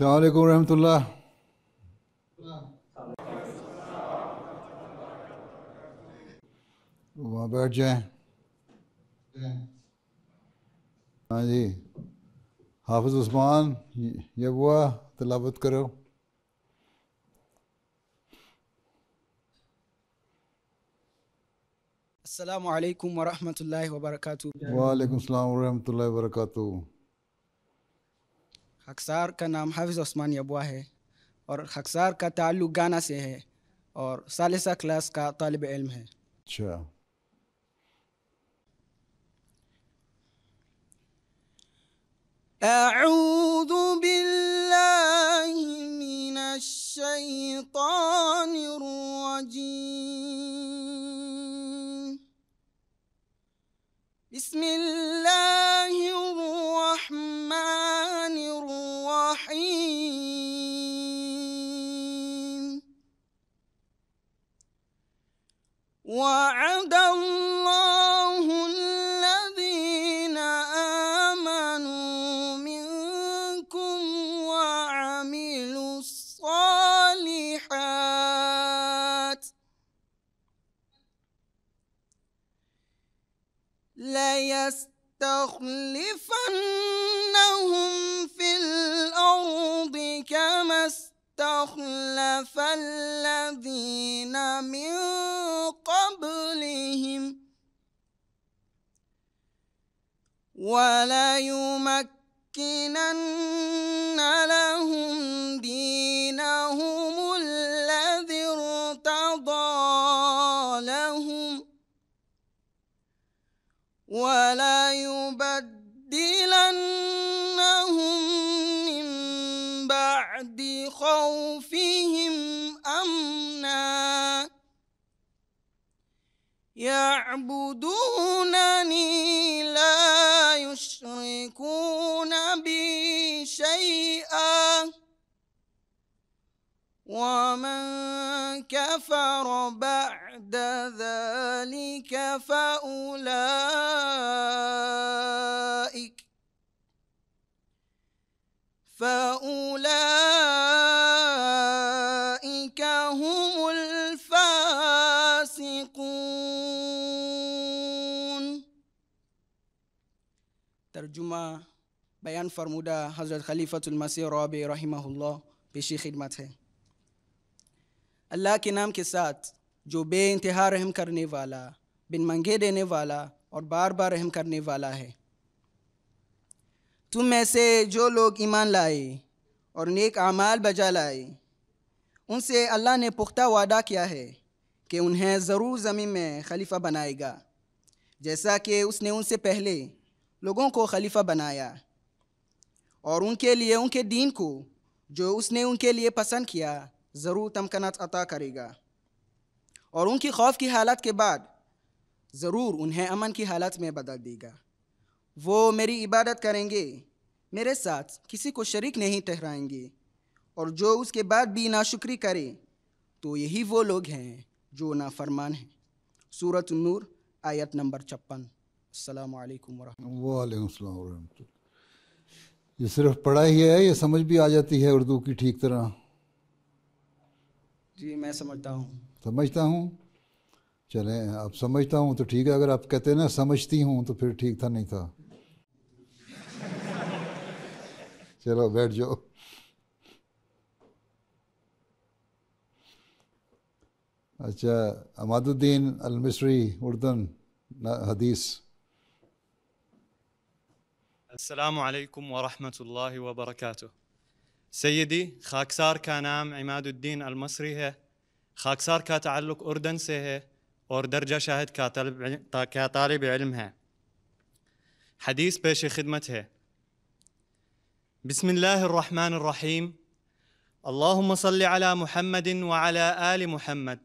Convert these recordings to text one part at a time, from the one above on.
السلام عليكم ورحمة الله وبرجع हाँ जी हाफिज उस्मान ये हुआ السلام عليكم ورحمة الله وبركاته وعليكم السلام ورحمة الله وبركاته हकसार का नाम हाफिज़ ओस्मान यबुआ है और हकसार का ताल्लुक गाना से है और सालिसा क्लास का तालब इल्म है अच्छा أعوذ بالله من الشيطان الرجيم بسم الله وعد الله الذين آمنوا منكم وعملوا الصالحات ليستخلفن أخلف الذين من قبلهم وليمكنن لهم يعبدونني لا يشركون بي شيئا ومن كفر بعد ذلك فأولئك فأولئك तर्जुमा बयान फरमूदा हज़रत खलीफ़तुल मसीह रॉब रहमहुल्लाह पेशी खिदमत है अल्लाह के नाम के साथ जो बे इंतहा रहम करने वाला बिन मंगे देने वाला और बार बार रहम करने वाला है तुम में से जो लोग ईमान लाए और नेक आमाल बजा लाए उनसे अल्लाह ने पुख्ता वादा किया है कि उन्हें ज़रूर ज़मीन में खलीफा बनाएगा जैसा कि उसने उनसे पहले लोगों को खलीफा बनाया और उनके लिए उनके दीन को जो उसने उनके लिए पसंद किया ज़रूर तमकनत अता करेगा और उनकी खौफ की हालत के बाद ज़रूर उन्हें अमन की हालत में बदल देगा वो मेरी इबादत करेंगे मेरे साथ किसी को शरीक नहीं ठहराएंगे और जो उसके बाद भी नाशुक्री करे तो यही वो लोग हैं जो नाफरमान हैं सूरत नूर आयत नंबर छप्पन अस्सलाम वालेकुम वरहमतुल्लाह ये सिर्फ पढ़ा ही है ये समझ भी आ जाती है उर्दू की ठीक तरह जी मैं समझता हूँ समझता हूँ चलें अब समझता हूँ तो ठीक है अगर आप कहते हैं ना समझती हूँ तो फिर ठीक था नहीं था चलो बैठ जाओ अच्छा अमादुद्दीन अलमिसरी उर्दन हदीस السلام عليكم ورحمة الله وبركاته سيدي خاكسار كانام عماد الدين المصري هي خاكسار كتعلق أردن سيه أردرجة شاهد كطالب علمها حديث بيش خدمته بسم الله الرحمن الرحيم اللهم صل على محمد وعلى آل محمد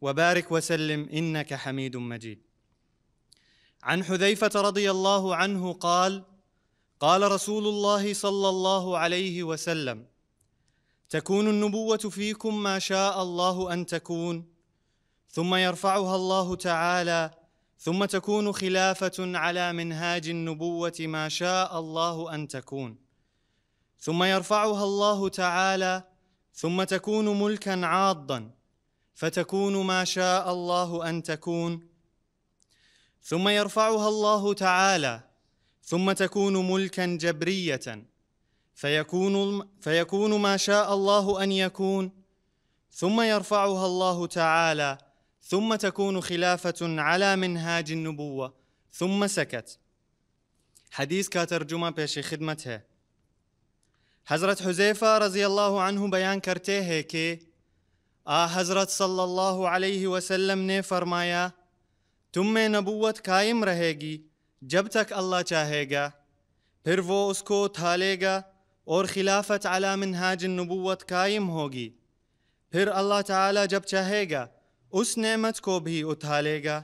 وبارك وسلم إنك حميد مجيد عن حذيفة رضي الله عنه قال قال رسول الله صلى الله عليه وسلم تكون النبوه فيكم ما شاء الله ان تكون ثم يرفعها الله تعالى ثم تكون خلافه على منهاج النبوه ما شاء الله ان تكون ثم يرفعها الله تعالى ثم تكون ملكا عاضا فتكون ما شاء الله ان تكون ثم يرفعها الله تعالى ثم تكون ملكا جبريه فيكون فيكون ما شاء الله ان يكون ثم يرفعها الله تعالى ثم تكون خلافه على منهاج النبوه ثم سكت حديث كترجمه ترجمہ خدمتها حضرت حذیفہ رضي الله عنه بيان كرته كي کہ آ حضرت صلى الله عليه وسلم نے فرمایا تم میں نبوت قائم رہے گی जब तक अल्लाह चाहेगा फिर वो उसको उठा लेगा और खिलाफत आला मिनहाज नबूत कायम होगी फिर अल्लाह ताला जब चाहेगा उस नेमत को भी उठा लेगा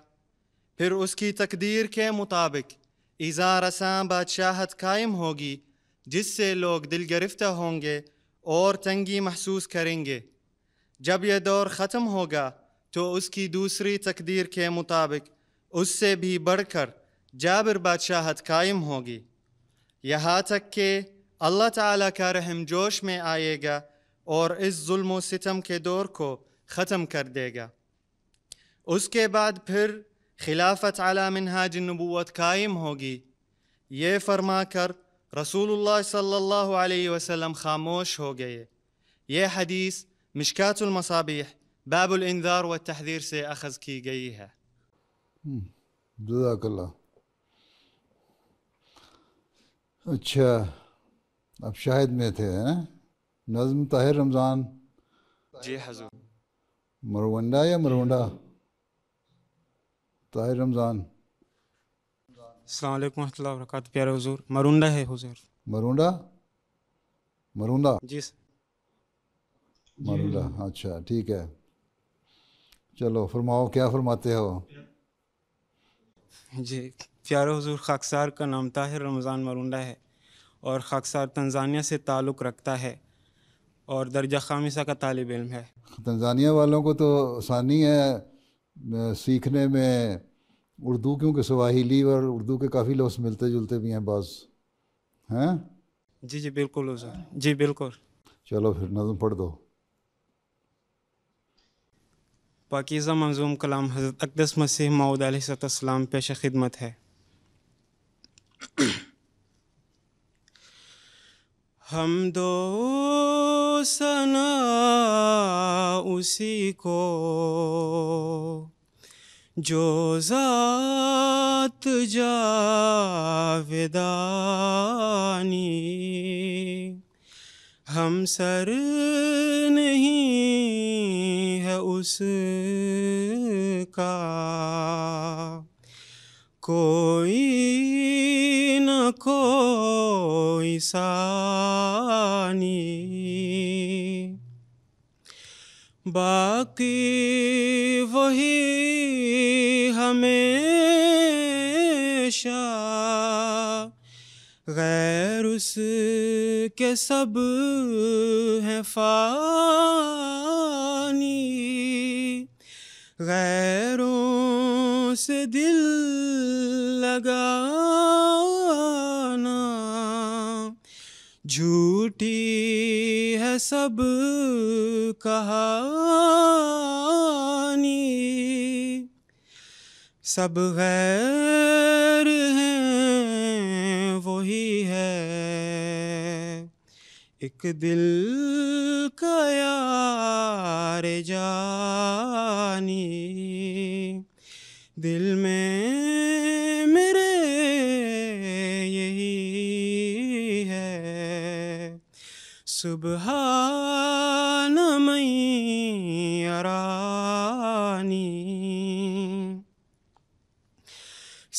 फिर उसकी तकदीर के मुताबिक इज़ा रसा बादशाहत कायम होगी जिससे लोग दिल गिरफ्त होंगे और तंगी महसूस करेंगे जब यह दौर ख़त्म होगा तो उसकी दूसरी तकदीर के मुताबिक उससे भी बढ़कर जाबिर बादशाहत कायम होगी यहाँ तक कि अल्लाह ताला का रहम जोश में आएगा और इस जुल्म सितम के दौर को ख़त्म कर देगा उसके बाद फिर खिलाफत आला मिनहाज नबूत कायम होगी ये फरमा कर रसूलुल्लाह सल्लल्लाहु अलैहि वसल्लम खामोश हो गए ये हदीस मिशकातुलमसाबीह बाबुल इंदार व तहदीर से अखज़ की गई है जजाकल्ला अच्छा आप शाहिद में थे हैं नज़म ताहिर रमज़ान जी हजूर मरवंडा या मरवंडा ताहिर रमज़ान अलैक्म वरहमतुल्लाहि प्यारे हुजूर मरुंडा है हुजूर मरुंडा मरुंडा जी मरुंडा अच्छा ठीक है चलो फरमाओ क्या फरमाते हो जी प्यारा हजूर खाकसार का नाम ताहिर रमज़ान मरुंडा है और खाकसार तंजानिया से ताल्लुक़ रखता है और दर्जा खामिशा का तालब इम है तंजानिया वालों को तो आसानी है सीखने में उर्दू क्योंकि सवाहिली और उर्दू के काफ़ी लफ्स मिलते जुलते भी हैं बाज़ हैं जी जी बिल्कुल हजूर जी बिल्कुल चलो फिर नज़म पढ़ दो पाकिज़ा मंजूम कलाम हज़रत अकदस मसीह माउद सलाम पेश खिदमत है हम दो सना उसी को जो जात जावेदानी हम सर नहीं है उसका कोई को सानी बाकी वही हमेशा गैर उस के सब है फानी गैरों से दिल लगाना झूठी है सब कहानी सब गैर हैं वही है एक दिल का यार जानी दिल में मेरे यही है सुबह नई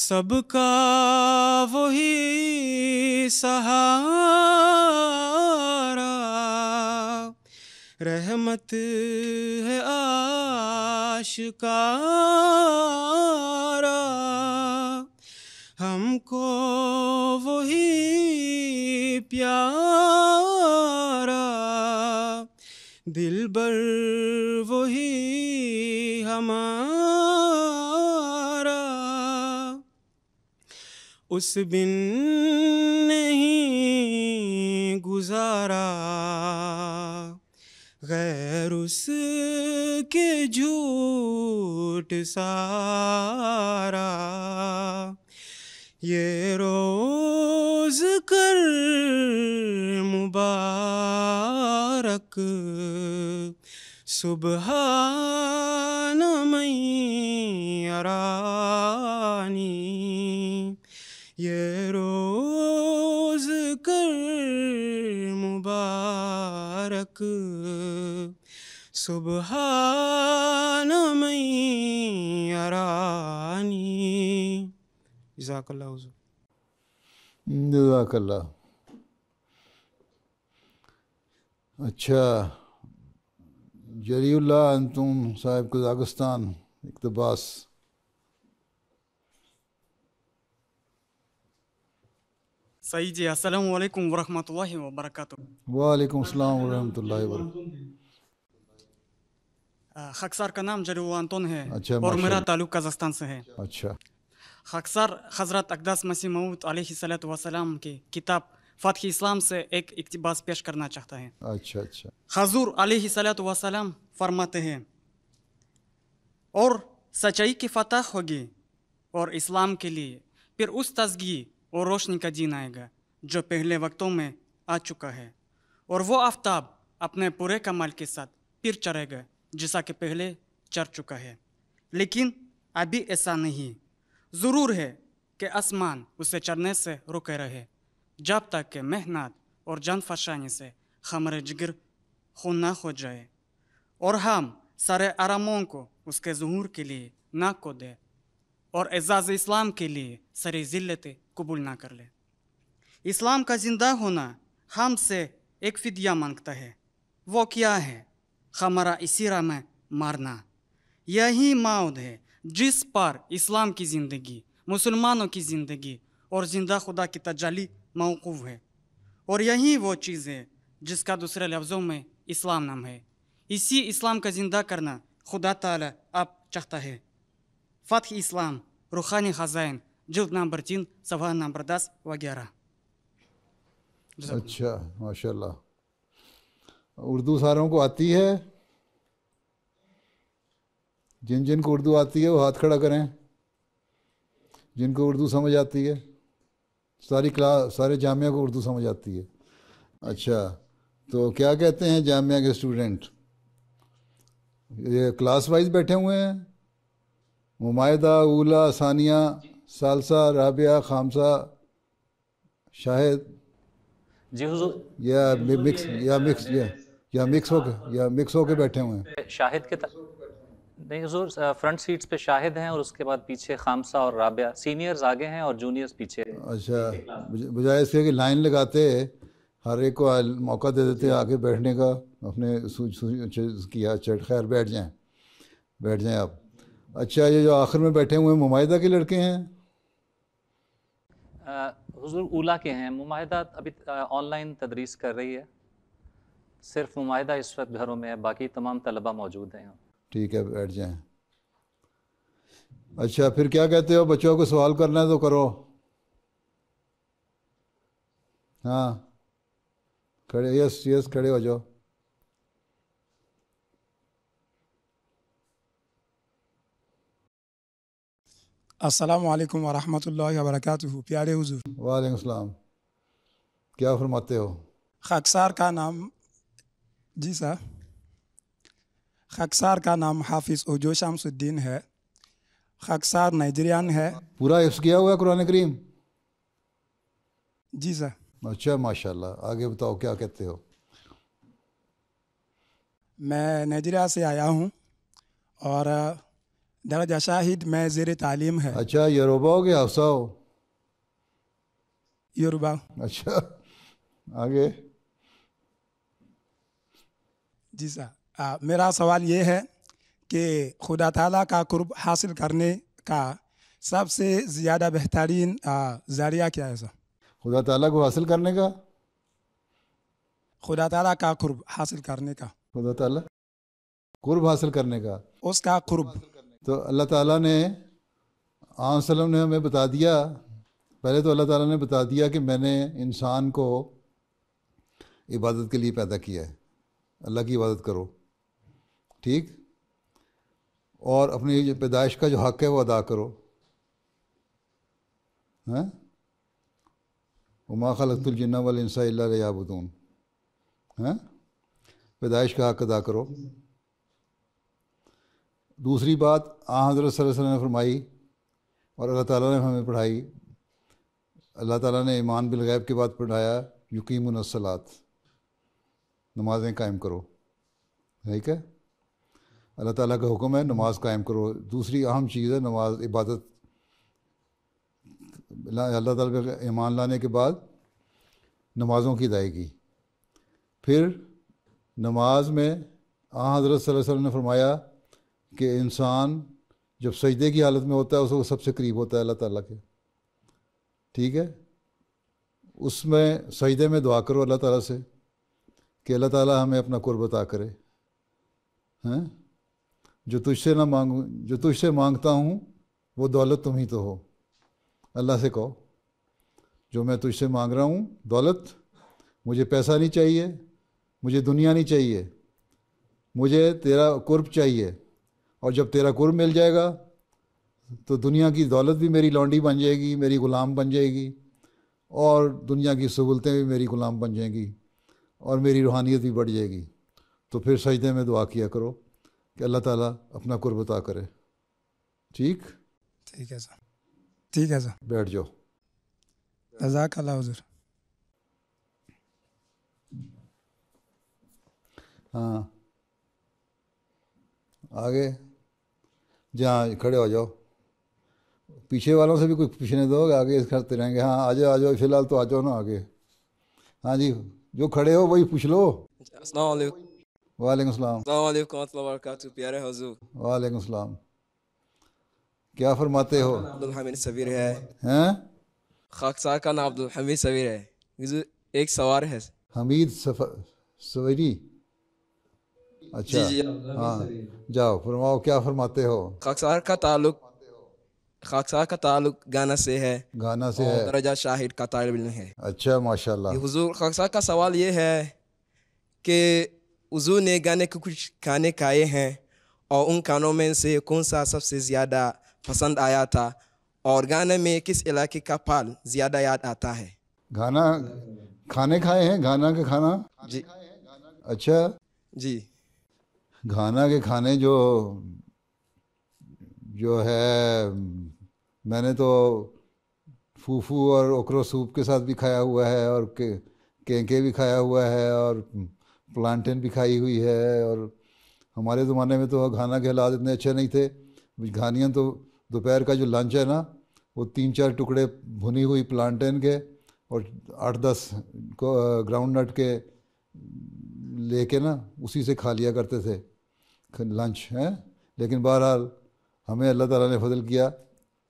सबका वही सहा रहमत है आशकारा हमको वही प्यारा दिल दिलबर वही हमारा उस बिन नहीं गुजारा गैर उसके झूठ सारा ये रोज कर मुबारक सुबह नई अरानी ये रोज कर मुबारक तक सुबह अरानी जजाकल्ला जजाकल्ला अच्छा जरील्ला अंतुम साहिब कजाकिस्तान इकतबास सही जी अस्सलाम वालेकुम वरहमतुल्लाहि व बरकातुहू वालेकुम सलाम वरहमतुल्लाहि व बरकातुहू खकसार का नाम जरूर आंतोन है अच्छा, और मेरा ताल्लुक कजाकिस्तान से है अच्छा खकसार हजरत अकदास मसीह मऊद अलैहिस्सलात वसलाम की किताब फ़तह इस्लाम से एक इकतबास पेश करना चाहता है अच्छा अच्छा हजूर अलैहिस्सलात वसलाम फरमाते हैं और सच्चाई की फतह होगी और इस्लाम के लिए फिर उस तस्गी और रोशनी का दिन आएगा जो पहले वक्तों में आ चुका है और वो आफ्ताब अपने पूरे कमाल के साथ फिर चढ़ेगा जैसा कि पहले चढ़ चुका है लेकिन अभी ऐसा नहीं ज़रूर है कि आसमान उसे चढ़ने से रुके रहे जब तक कि मेहनत और जन फशानी से हमारे जिगर खून ना हो जाए और हम सारे आरामों को उसके जहूर के लिए ना को दे और एजाज इस्लाम के लिए सरे ज़िल्लतें कबूल ना कर ले इस्लाम का ज़िंदा होना हम से एक फिदिया मांगता है वो क्या है हमारा इसीरा में मारना यही माउद है जिस पर इस्लाम की ज़िंदगी मुसलमानों की ज़िंदगी और ज़िंदा खुदा की तजाली मौकूफ़ है और यही वो चीज़ है जिसका दूसरे लफ्ज़ों में इस्लाम नाम है इसी इस्लाम का ज़िंदा करना खुदा ताला आप चाहता है फ़तह इस्लाम रूहानी ख़ज़ाइन नंबर तीन सवा नंबर दस वगैरह अच्छा माशाल्लाह उर्दू सारों को आती है जिन जिन को उर्दू आती है वो हाथ खड़ा करें जिनको उर्दू समझ आती है सारी क्लास सारे जामिया को उर्दू समझ आती है अच्छा तो क्या कहते हैं जामिया के स्टूडेंट ये क्लास वाइज बैठे हुए हैं मुमायदा ऊला सानिया सालसा राबिया खामसा शाहिद जी हुजूर या मिक्स या मिक्स या या मिक्स होके या मिक्स होके बैठे हुए हैं शाहिद के नहीं हुजूर फ्रंट सीट्स पे शाहिद हैं और उसके बाद पीछे खामसा और राबिया सीनियर्स आगे हैं और जूनियर्स पीछे अच्छा बजाय इसके कि लाइन लगाते हर एक को मौका दे देते आगे बैठने का अपने किया चट खैर बैठ जाएं बैठ जाएं आप अच्छा ये जो आखिर में बैठे हुए हैं मुमाहिदा के लड़के हैं हजूर ओला के हैं मुमाहिदा अभी ऑनलाइन तदरीस कर रही है सिर्फ मुमाहिदा इस वक्त घरों में है बाकी तमाम तलबा मौजूद हैं ठीक है बैठ जाए अच्छा फिर क्या कहते हो बच्चों को सवाल करना है तो करो हाँ खड़े यस यस खड़े हो जाओ असलकम वरहमल वरक प्यारे हजूर वालेकाम क्या फरमाते हो खकसार का नाम जी सर खकसार का नाम हाफिज़ ओजो शामसुद्दीन है खकसार नाइजरियान है पूरा हिफ्स किया हुआ है कुरान करीम जी सर अच्छा माशाल्लाह आगे बताओ क्या कहते हो मैं नाइजीरिया से आया हूँ और दर्जा शाहिद मैं जेर तालीम है अच्छा योरबा हो गया हफ्सा हो योरबा अच्छा आगे जी सर मेरा सवाल ये है कि खुदा ताला का कुर्ब हासिल करने का सबसे ज़्यादा बेहतरीन ज़रिया क्या है सर खुदा ताला को हासिल करने का खुदा ताला का कुर्ब हासिल करने का खुदा ताला कुर्ब हासिल करने का उसका कुर्ब तो अल्लाह ताला ने आम ने हमें बता दिया पहले तो अल्लाह ताला ने बता दिया कि मैंने इंसान को इबादत के लिए पैदा किया है अल्लाह की इबादत करो ठीक और अपनी पैदाइश का जो हक़ है वो अदा करो हैं उमा खालतुलजन्ना वाल इंसा याबुदून हैं पैदाइश का हक़ अदा करो दूसरी बात आ हज़रत वसल्लम ने फरमाई और अल्लाह ताला ने हमें पढ़ाई अल्लाह ताला ने ईमान बिलगैब के बाद पढ़ाया यकीमसलात नमाज़ें कायम करो ठीक है अल्लाह ताला का हुक्म है नमाज़ कायम करो दूसरी अहम चीज़ है नमाज इबादत अल्लाह ताला का ईमान लाने के बाद नमाज़ों की अदायगी फिर नमाज में आ हज़रत वसल्लम ने फरमाया कि इंसान जब सजदे की हालत में होता है उसको सबसे करीब होता है अल्लाह ताला के ठीक है उसमें सजदे में दुआ करो अल्लाह ताला से कि अल्लाह ताला हमें अपना कुर्ब अता करे हैं जो तुझसे ना मांग जो तुझसे मांगता हूँ वो दौलत तुम ही तो हो अल्लाह से कहो जो मैं तुझसे मांग रहा हूँ दौलत मुझे पैसा नहीं चाहिए मुझे दुनिया नहीं चाहिए मुझे तेरा कुर्ब चाहिए और जब तेरा कुर मिल जाएगा तो दुनिया की दौलत भी मेरी लौंडी बन जाएगी मेरी ग़ुलाम बन जाएगी और दुनिया की सहूलतें भी मेरी ग़ुलाम बन जाएंगी और मेरी रूहानियत भी बढ़ जाएगी तो फिर सजदे में दुआ किया करो कि अल्लाह ताला अपना कुर्बता करे ठीक ठीक है सर ठीक है सर बैठ जाओ जजाक अल्लाह हजूर हाँ आगे जहाँ खड़े हो जाओ पीछे वालों से भी कुछ पूछने दो आगे इस करते रहेंगे हाँ आ जाओ आ जाओ फिलहाल तो आ जाओ ना आगे हाँ जी जो खड़े हो वही पूछ लो वालेकुम प्यारे वालेकुम क्या फरमाते हो अब्दुल हमीद सबीर है हैं का नाम अब्दुल हमीद सबीर है एक सवार है हमीद सफर सवेरी अच्छा जी जी हाँ जाओ फरमाओ क्या फरमाते हो खाकसार का ताल्लुक खाकसार का ताल्लुक गाना से है गाना से है दरजा शाहिद का तालब इल्म है अच्छा माशाल्लाह हुजूर खाकसार का सवाल ये है कि हुजूर ने गाने के कुछ खाने खाए हैं और उन खानों में से कौन सा सबसे ज़्यादा पसंद आया था और गाने में किस इलाके का पाल ज़्यादा याद आता है गाना खाने खाए हैं गाना का खाना जी अच्छा जी घाना के खाने जो जो है मैंने तो फूफू और ओकरो सूप के साथ भी खाया हुआ है और के केंके भी खाया हुआ है और प्लांटेन भी खाई हुई है और हमारे ज़माने में तो घाना के हालात इतने अच्छे नहीं थे घानियाँ तो दोपहर का जो लंच है ना वो तीन चार टुकड़े भुनी हुई प्लांटेन के और आठ दस को ग्राउंड नट के लेके ना उसी से खा लिया करते थे लंच हैं लेकिन बहरहाल हमें अल्लाह ताला ने फजल किया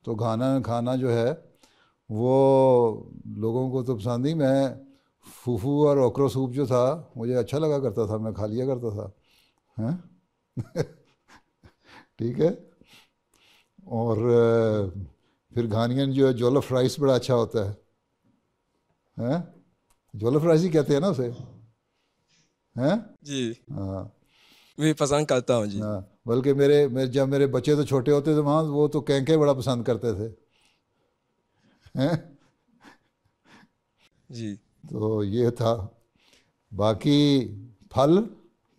तो खाना खाना जो है वो लोगों को तो पसंद ही मैं फूफू और ओकरो सूप जो था मुझे अच्छा लगा करता था मैं खा लिया करता था हैं ठीक है और फिर घानियन जो है जोलफ राइस बड़ा अच्छा होता है हैं जोलफ राइस ही कहते हैं ना उसे हैं जी हाँ भी पसंद करता हूँ जी हाँ बल्कि मेरे, मेरे जब मेरे बच्चे तो छोटे होते थे वहाँ वो तो कैंके बड़ा पसंद करते थे जी तो ये था बाकी फल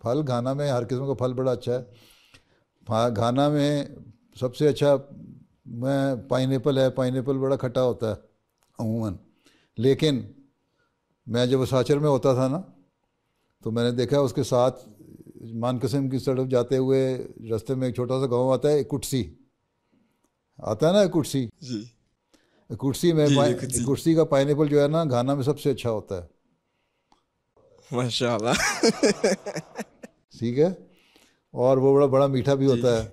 फल घाना में हर किस्म का फल बड़ा अच्छा है घाना में सबसे अच्छा मैं पाइनएपल है पाइनएपल बड़ा खट्टा होता है अमूमन लेकिन मैं जब साचर में होता था ना तो मैंने देखा उसके साथ मानकसम की सड़क जाते हुए रास्ते में एक छोटा सा गांव आता है कुटसी आता है ना कुटसी कुटसी में कुटसी का पाइन जो है ना घाना में सबसे अच्छा होता है माशाल्लाह ठीक है और वो बड़ा बड़ा मीठा भी होता है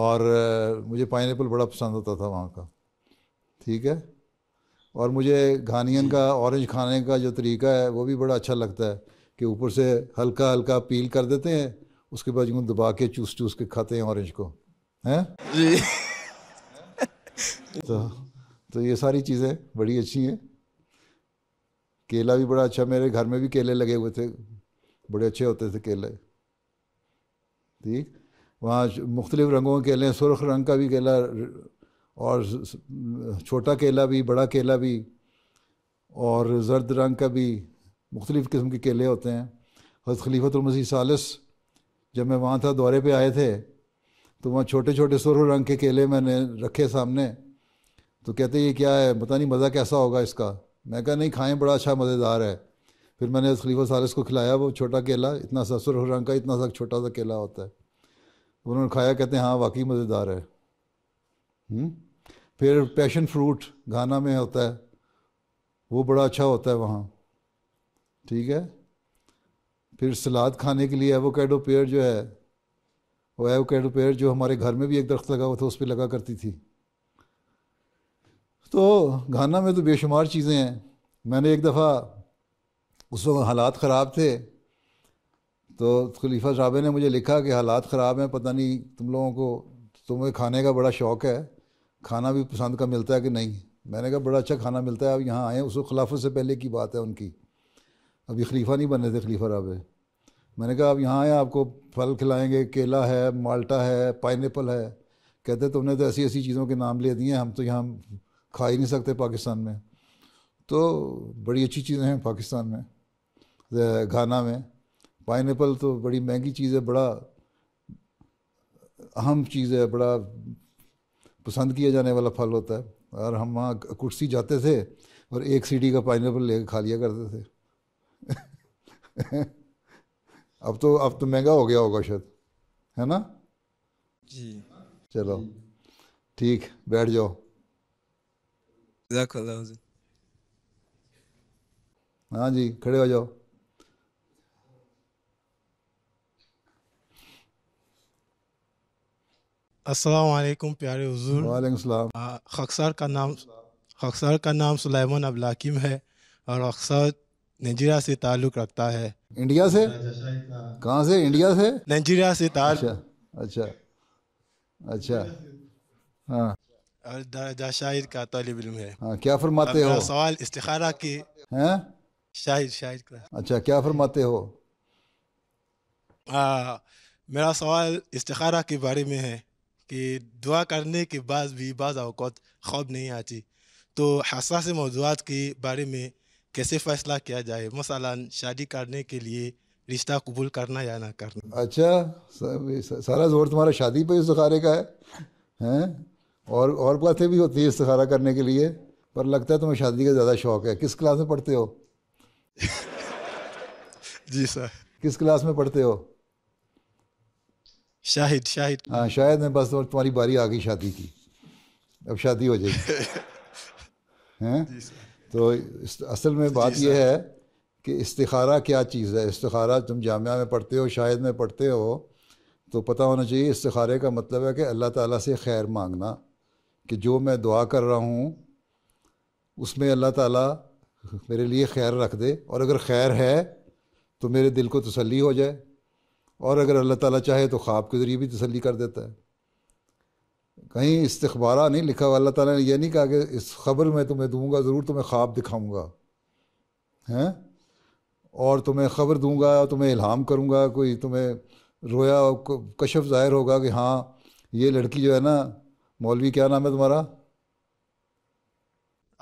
और मुझे पाइन बड़ा पसंद होता था वहाँ का ठीक है और मुझे घानियन का ऑरेंज खाने का जो तरीका है वो भी बड़ा अच्छा लगता है कि ऊपर से हल्का हल्का पील कर देते हैं उसके बाद यूँ दबा के चूस चूस के खाते हैं ऑरेंज को हैं तो तो ये सारी चीज़ें बड़ी अच्छी हैं केला भी बड़ा अच्छा मेरे घर में भी केले लगे हुए थे बड़े अच्छे होते थे केले ठीक वहाँ मुख्तलिफ़ रंगों के केले हैं सुरख रंग का भी केला और छोटा केला भी बड़ा केला भी और जर्द रंग का भी मुख्तलिफ़ किस्म के केले होते हैं हज़रत खलीफतमसी सालस जब मैं वहाँ था दौरे पर आए थे तो वहाँ छोटे छोटे सुरह रंग के केले मैंने रखे सामने तो कहते ये क्या है पता नहीं मज़ा कैसा होगा इसका मैं कहा नहीं खाएँ बड़ा अच्छा मज़ेदार है फिर मैंने हज़रत खलीफा सालस को खिलाया वो छोटा केला इतना सा सुरह रंग का इतना सा छोटा सा केला होता है उन्होंने खाया कहते हैं हाँ वाकई मज़ेदार है हुँ? हम्म? फिर पैशन फ्रूट घाना में होता है वो बड़ा अच्छा होता है वहाँ ठीक है फिर सलाद खाने के लिए एवोकेडो पेड़ जो है वो एवोकेडो पेड़ जो हमारे घर में भी एक दरख्त लगा हुआ था उस पर लगा करती थी तो घाना में तो बेशुमार चीज़ें हैं मैंने एक दफ़ा उस वक्त हालात ख़राब थे तो खलीफा साहब ने मुझे लिखा कि हालात ख़राब हैं पता नहीं तुम लोगों को तुम्हें खाने का बड़ा शौक़ है खाना भी पसंद का मिलता है कि नहीं मैंने कहा बड़ा अच्छा खाना मिलता है अब यहाँ आए उस खिलाफों से पहले की बात है उनकी अभी खलीफा नहीं बने थे खलीफा रहा मैंने कहा आप यहाँ आए आपको फल खिलाएंगे केला है माल्टा है पाइनएप्पल है कहते तुमने तो ऐसी ऐसी चीज़ों के नाम ले दिए हम तो यहाँ खा ही नहीं सकते पाकिस्तान में तो बड़ी अच्छी चीज़ें हैं पाकिस्तान में घाना में पाइनएप्पल तो बड़ी महंगी चीज़ है बड़ा अहम चीज़ है बड़ा पसंद किया जाने वाला फल होता है और हम वहाँ कुर्सी जाते थे और एक सीढ़ी का पाइनएप्पल लेकर खा लिया करते थे अब तो अब तो महंगा हो गया होगा शायद है ना जी चलो ठीक बैठ जाओ हाँ जी खड़े हो जाओ असलकुम प्यारे हजूर वालेकाम खक्सार का नाम खक्सार का नाम सुलेमान अबलाकिम है और अक्सर नाइजीरिया से ताल्लुक रखता है इंडिया से कहाँ से इंडिया से नाइजीरिया से ताल अच्छा अच्छा अच्छा हाँ और दर्जा शाहिर का तलब इलम है हाँ क्या फरमाते हो सवाल इस्तारा की हैं शाहिर शाहिर का अच्छा क्या फरमाते हो आ, मेरा सवाल इस्तारा के बारे में है कि दुआ करने के बाद भी बाज़ अवकात ख्वाब नहीं आती तो हसास मौजूद के बारे में कैसे फैसला किया जाए मसला शादी करने के लिए रिश्ता कबूल करना या ना करना अच्छा सारा जोर तुम्हारा शादी पर इसखारे का है हैं और और बातें भी होती है इसखारा करने के लिए पर लगता है तुम्हें शादी का ज़्यादा शौक है किस क्लास में पढ़ते हो जी सर किस क्लास में पढ़ते हो शाहिद शाहिद हाँ शायद में बस तुम्हारी बारी आ गई शादी की अब शादी हो जाएगी हैं तो इस असल में बात यह है कि इस्तारा क्या चीज़ है इस्तारा तुम जामिया में पढ़ते हो शायद में पढ़ते हो तो पता होना चाहिए इस्तारे का मतलब है कि अल्लाह ताला से खैर मांगना कि जो मैं दुआ कर रहा हूँ उसमें अल्लाह ताला मेरे लिए खैर रख दे और अगर खैर है तो मेरे दिल को तसली हो जाए और अगर अल्लाह ताला चाहे तो ख्वाब के ज़रिए भी तसली कर देता है कहीं इस्तबारा नहीं लिखा हुआ अल्लाह ताला ने यह नहीं कहा कि इस खबर में तुम्हें दूंगा ज़रूर तुम्हें ख्वाब दिखाऊंगा हैं और तुम्हें खबर दूंगा तुम्हें इल्हाम करूंगा कोई तुम्हें रोया कशफ ज़ाहिर होगा कि हाँ ये लड़की जो है ना मौलवी क्या नाम है तुम्हारा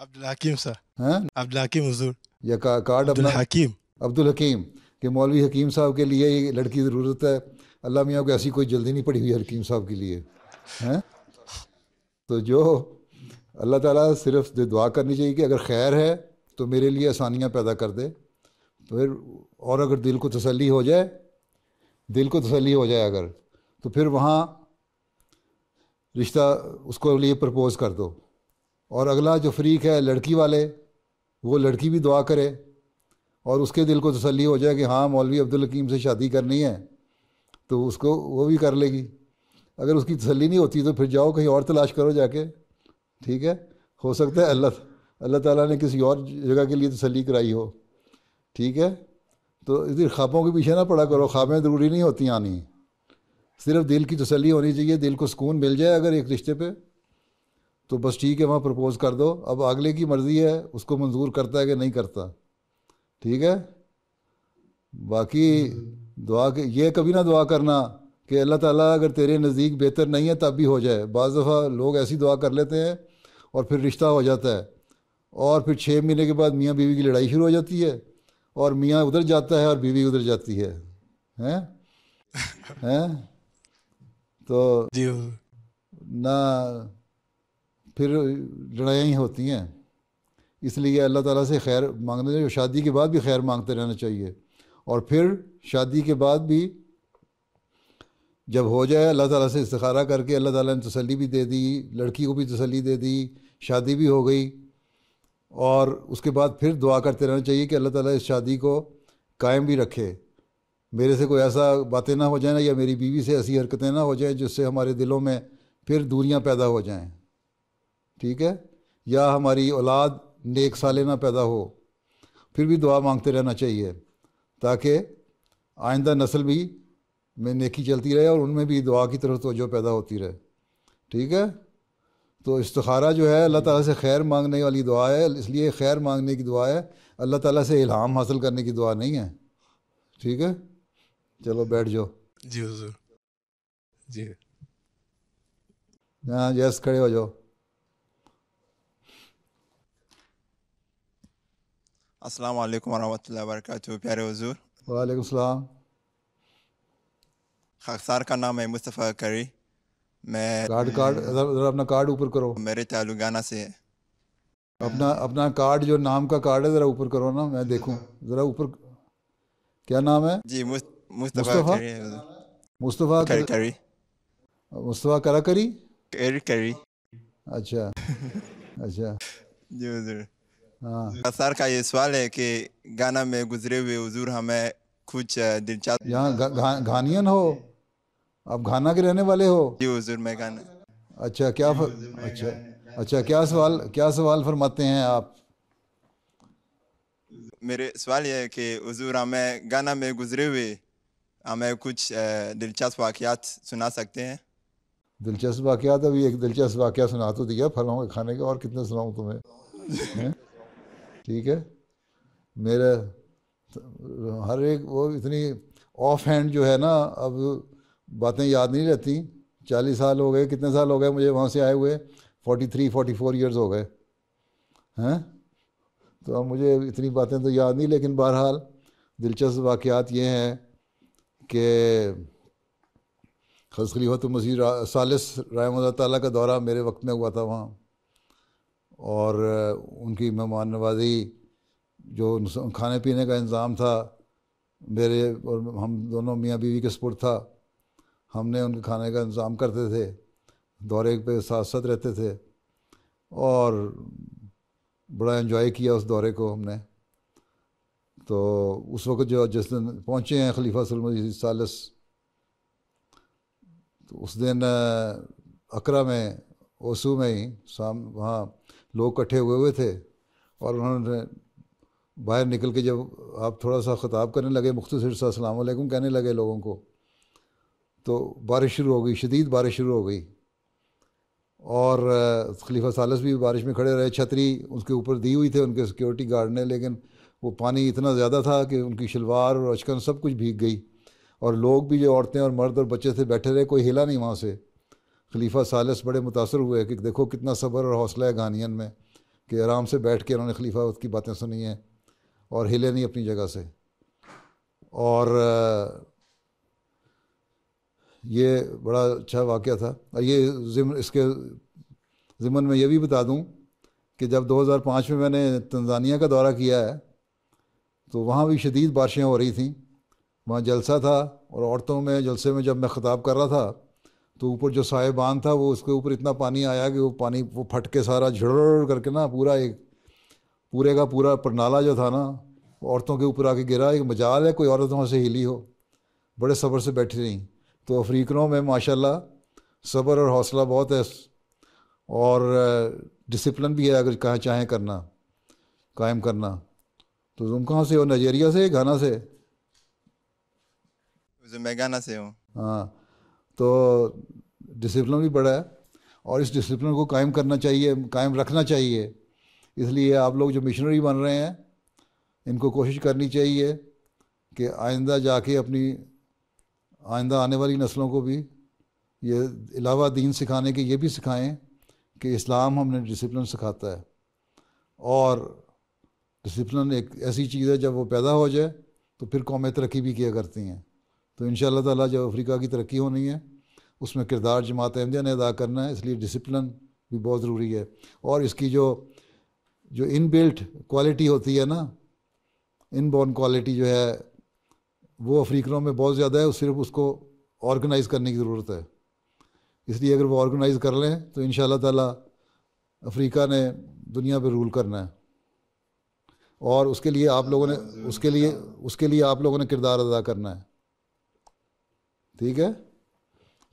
अब्दुल हकीम सर हैं अब्दुल हकीम या का, कार्ड अब्दुल हकीम अब्दुल हकीम कि मौलवी हकीम साहब के लिए ये लड़की ज़रूरत है अल्लाह मियाँ को ऐसी कोई जल्दी नहीं पड़ी हुई हकीम साहब के लिए हैं तो जो अल्लाह ताला सिर्फ दुआ करनी चाहिए कि अगर खैर है तो मेरे लिए आसानियाँ पैदा कर दे तो फिर और अगर दिल को तसल्ली हो जाए दिल को तसल्ली हो जाए अगर तो फिर वहाँ रिश्ता उसको लिए प्रपोज़ कर दो और अगला जो फ्रीक है लड़की वाले वो लड़की भी दुआ करे और उसके दिल को तसल्ली हो जाए कि हाँ मौलवी अब्दुल हकीम से शादी करनी है तो उसको वो भी कर लेगी अगर उसकी तसली नहीं होती तो फिर जाओ कहीं और तलाश करो जाके ठीक है हो सकता है अल्लाह अल्लाह ताला ने किसी और जगह के लिए तसली कराई हो ठीक है तो इधर ख्वाबों के पीछे ना पड़ा करो ख्वाबें ज़रूरी नहीं होती आनी सिर्फ दिल की तसली होनी चाहिए दिल को सुकून मिल जाए अगर एक रिश्ते पे तो बस ठीक है वहाँ प्रपोज़ कर दो अब अगले की मर्ज़ी है उसको मंजूर करता है कि नहीं करता ठीक है बाकी दुआ के ये कभी ना दुआ करना कि अल्लाह ताला अगर तेरे नज़दीक बेहतर नहीं है तब भी हो जाए बज़ दफ़ा लोग ऐसी दुआ कर लेते हैं और फिर रिश्ता हो जाता है और फिर छः महीने के बाद मियाँ बीवी की लड़ाई शुरू हो जाती है और मियाँ उधर जाता है और बीवी उधर जाती है हैं हैं तो ना फिर लड़ाइयाँ ही होती हैं इसलिए अल्लाह ताला से खैर मांगना चाहिए शादी के बाद भी खैर मांगते रहना चाहिए और फिर शादी के बाद भी जब हो जाए अल्लाह ताला से इस्तारा करके अल्लाह ताला ने तसली भी दे दी लड़की को भी तसली दे दी शादी भी हो गई और उसके बाद फिर दुआ करते रहना चाहिए कि अल्लाह ताला इस शादी को कायम भी रखे मेरे से कोई ऐसा बातें ना हो जाए ना या मेरी बीवी से ऐसी हरकतें ना हो जाए जिससे हमारे दिलों में फिर दूरियाँ पैदा हो जाएँ ठीक है या हमारी औलाद नेक साले ना पैदा हो फिर भी दुआ मांगते रहना चाहिए ताकि आइंदा नस्ल भी में नेकी चलती रहे और उनमें भी दुआ की तरफ तोजो पैदा होती रहे ठीक है तो इस्तारा जो है अल्लाह ताला से खैर मांगने वाली दुआ है इसलिए खैर मांगने की दुआ है अल्लाह ताला से इल्हाम हासिल करने की दुआ नहीं है ठीक है चलो बैठ जाओ जी हजूर जी हाँ यस खड़े हो जाओ अस्सलाम वालेकुम वरहमतुल्लाहि वबरकातुहू प्यारे हुजूर वालेकुम सलाम खाकसार का नाम है मुस्तफ़ा करी मैं कार्ड कार्ड कार्ड अपना कार्ड ऊपर करो मेरे तेलंगाना से है अपना अपना कार्ड जो नाम का कार्ड है ज़रा ऊपर करो ना मैं देखूं ज़रा ऊपर क्या नाम है जी मुस्तफ़ा मुस्तफ़ा करी करी मुस्तफ़ा करा करी करी करी अच्छा अच्छा जी हाँ सर का ये सवाल है कि गाना में गुजरे हुए हजूर हमें कुछ दिलचस्प यहाँ गा, घानियन हो आप घाना के रहने वाले हो जी हजूर मैं घाना अच्छा क्या फर, अच्छा अच्छा क्या सवाल क्या सवाल फरमाते हैं आप मेरे सवाल यह है कि हजूर हमें गाना में गुजरे हुए हमें कुछ दिलचस्प वाक़ात सुना सकते हैं दिलचस्प वाक़ात अभी एक दिलचस्प वाक़ा सुना तो दिया फलों के खाने का और कितने सुनाऊँ तुम्हें ठीक है मेरा तो हर एक वो इतनी ऑफ हैंड जो है ना अब बातें याद नहीं रहती चालीस साल हो गए कितने साल हो गए मुझे वहाँ से आए हुए forty three forty four years हो गए हैं तो अब मुझे इतनी बातें तो याद नहीं लेकिन बहरहाल दिलचस्प वाक़ात ये हैं कि खस खलीफत मसीह सालिस राय ताली का दौरा मेरे वक्त में हुआ था वहाँ और उनकी मेहमान नवाजी जो खाने पीने का इंतज़ाम था मेरे और हम दोनों मियाँ बीवी के सपुर था हमने उनके खाने का इंतज़ाम करते थे दौरे पे साथ साथ रहते थे और बड़ा इन्जॉय किया उस दौरे को हमने तो उस वक्त जो जिस दिन पहुँचे हैं खलीफा सलमजीद सालस तो उस दिन अकरा में ओसू में ही शाम वहाँ लोग इकट्ठे हुए हुए थे और उन्होंने बाहर निकल के जब आप थोड़ा सा ख़ताब करने लगे मुख्तर सा असलम कहने लगे लोगों को तो बारिश शुरू हो गई शदीद बारिश शुरू हो गई और खलीफा सालस भी बारिश में खड़े रहे छतरी उसके ऊपर दी हुई थे उनके सिक्योरिटी गार्ड ने लेकिन वो पानी इतना ज़्यादा था कि उनकी शलवार और अचकन सब कुछ भीग गई और लोग भी जो औरतें और मर्द और बच्चे थे बैठे रहे कोई हिला नहीं वहाँ से खलीफा सालस बड़े मुतासर हुए कि देखो कितना सब्र और हौसला है गानियन में कि आराम से बैठ के उन्होंने खलीफा उसकी बातें सुनी हैं और हिले नहीं अपनी जगह से और ये बड़ा अच्छा वाक़ था और ये जिम इसके ज़िम्मन में यह भी बता दूँ कि जब 2005 में मैंने तंजानिया का दौरा किया है तो वहाँ भी शदीद बारिशें हो रही थी वहाँ जलसा था और औरतों में जलसे में जब मैं ख़ताब कर रहा था तो ऊपर जो साहेबान था वो उसके ऊपर इतना पानी आया कि वो पानी वो फट के सारा झुड़ करके ना पूरा एक पूरे का पूरा प्रणाला जो था ना औरतों के ऊपर आके गिरा एक मजाल है कोई औरत वहाँ से हिली हो बड़े सब्र से बैठी रहीं तो अफ्रीकनों में माशाल्लाह सब्र और हौसला बहुत है और डिसिप्लिन भी है अगर कहाँ चाहें करना कायम करना तो तुम कहाँ से हो नाइजेरिया से घाना से मैं घाना से हूँ हाँ तो डिसिप्लिन भी बड़ा है और इस डिसिप्लिन को कायम करना चाहिए कायम रखना चाहिए इसलिए आप लोग जो मिशनरी बन रहे हैं इनको कोशिश करनी चाहिए कि आइंदा जाके अपनी आइंदा आने वाली नस्लों को भी ये अलावा दीन सिखाने के ये भी सिखाएं कि इस्लाम हमने डिसिप्लिन सिखाता है और डिसिप्लिन एक ऐसी चीज़ है जब वो पैदा हो जाए तो फिर कौमें तरक्की भी किया करती हैं तो इन ताला जब अफ्रीका की तरक्की होनी है उसमें किरदार जमात अहमदिया ने अदा करना है इसलिए डिसिप्लिन भी बहुत ज़रूरी है और इसकी जो जो इन बिल्ट क्वालिटी होती है ना इन बॉर्न क्वालिटी जो है वो अफ्रीकनों में बहुत ज़्यादा है सिर्फ उसको ऑर्गेनाइज़ करने की ज़रूरत है इसलिए अगर वो ऑर्गेनाइज़ कर लें तो इन ताला अफ्रीका ने दुनिया पे रूल करना है और उसके लिए आप लोगों ने उसके लिए उसके लिए आप लोगों ने किरदार अदा करना है ठीक है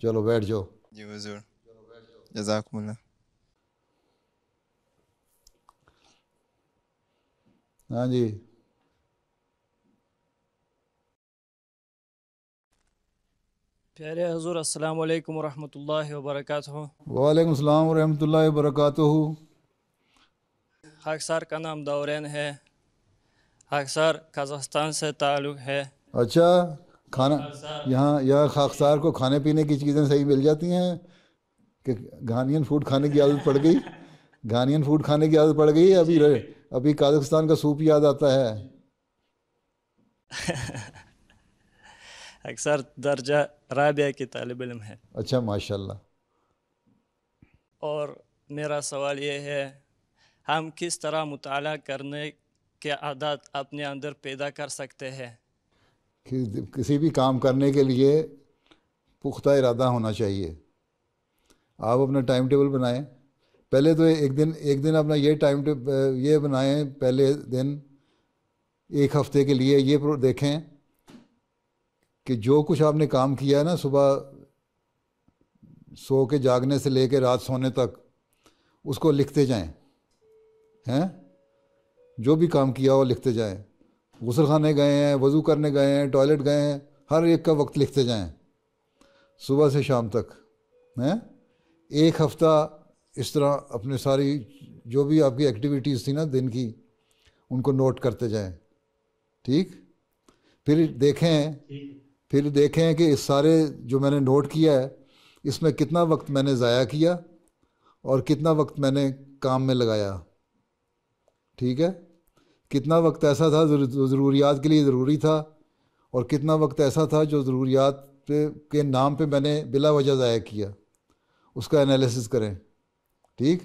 चलो बैठ जाओ जी वज़ूर जजाकमल्ला हाँ जी प्यारे हजूर अस्सलाम वालेकुम रहमतुल्लाहि व बरकातहू वालेकुम व रहमतुल्लाहि व बरकातहू का नाम है कजाकिस्तान से ताल्लुक़ है अच्छा खाना यहाँ यह खाकसार को खाने पीने की चीज़ें सही मिल जाती हैं कि घानियन फूड खाने की आदत पड़ गई घानियन फूड खाने की आदत पड़ गई अभी अभी काजकिस्तान का सूप याद आता है अक्सर दर्जा राबिया के तालब इम है अच्छा माशाल्लाह और मेरा सवाल ये है हम किस तरह मुताल करने के आदत अपने अंदर पैदा कर सकते हैं कि, किसी भी काम करने के लिए पुख्ता इरादा होना चाहिए आप अपना टाइम टेबल बनाएं पहले तो एक दिन एक दिन अपना ये टाइम ये बनाएं पहले दिन एक हफ्ते के लिए ये देखें कि जो कुछ आपने काम किया है ना सुबह सो के जागने से लेकर रात सोने तक उसको लिखते जाएं हैं जो भी काम किया हो लिखते जाएं गसल खाने गए हैं वज़ू करने गए हैं टॉयलेट गए हैं हर एक का वक्त लिखते जाएं सुबह से शाम तक हैं एक हफ़्ता इस तरह अपने सारी जो भी आपकी एक्टिविटीज़ थी ना दिन की उनको नोट करते जाएं ठीक फिर देखें फिर देखें कि इस सारे जो मैंने नोट किया है इसमें कितना वक्त मैंने ज़ाया किया और कितना वक्त मैंने काम में लगाया ठीक है कितना वक्त ऐसा था जो ज़रूरियात के लिए ज़रूरी था और कितना वक्त ऐसा था जो ज़रूरियात के नाम पे मैंने बिला वजह ज़ाया किया उसका एनालिसिस करें ठीक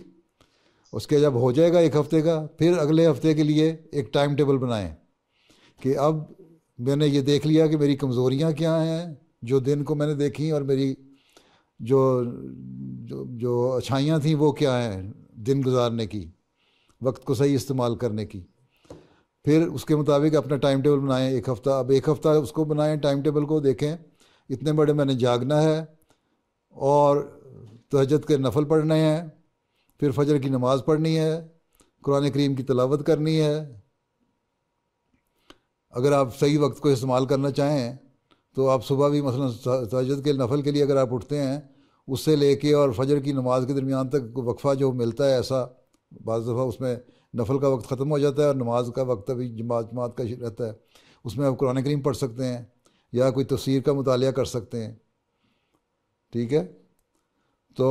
उसके जब हो जाएगा एक हफ्ते का फिर अगले हफ्ते के लिए एक टाइम टेबल बनाएं कि अब मैंने ये देख लिया कि मेरी कमज़ोरियाँ क्या हैं जो दिन को मैंने देखी और मेरी जो जो जो अच्छाइयाँ थी वो क्या हैं दिन गुजारने की वक्त को सही इस्तेमाल करने की फिर उसके मुताबिक अपना टाइम टेबल बनाएं एक हफ़्ता अब एक हफ़्ता उसको बनाएं टाइम टेबल को देखें इतने बड़े मैंने जागना है और तहजद के नफल पढ़ने हैं फिर फजर की नमाज़ पढ़नी है कुरान करीम की तलावत करनी है अगर आप सही वक्त को इस्तेमाल करना चाहें तो आप सुबह भी मसलन तजद के नफल के लिए अगर आप उठते हैं उससे लेके और फजर की नमाज के दरमियान तक वक्फ़ा जो मिलता है ऐसा बज़ दफ़ा उसमें नफल का वक्त ख़त्म हो जाता है और नमाज का वक्त अभी जमात जमात का रहता है उसमें आप कुरान करीम पढ़ सकते हैं या कोई तस्वीर का मुताल कर सकते हैं ठीक है तो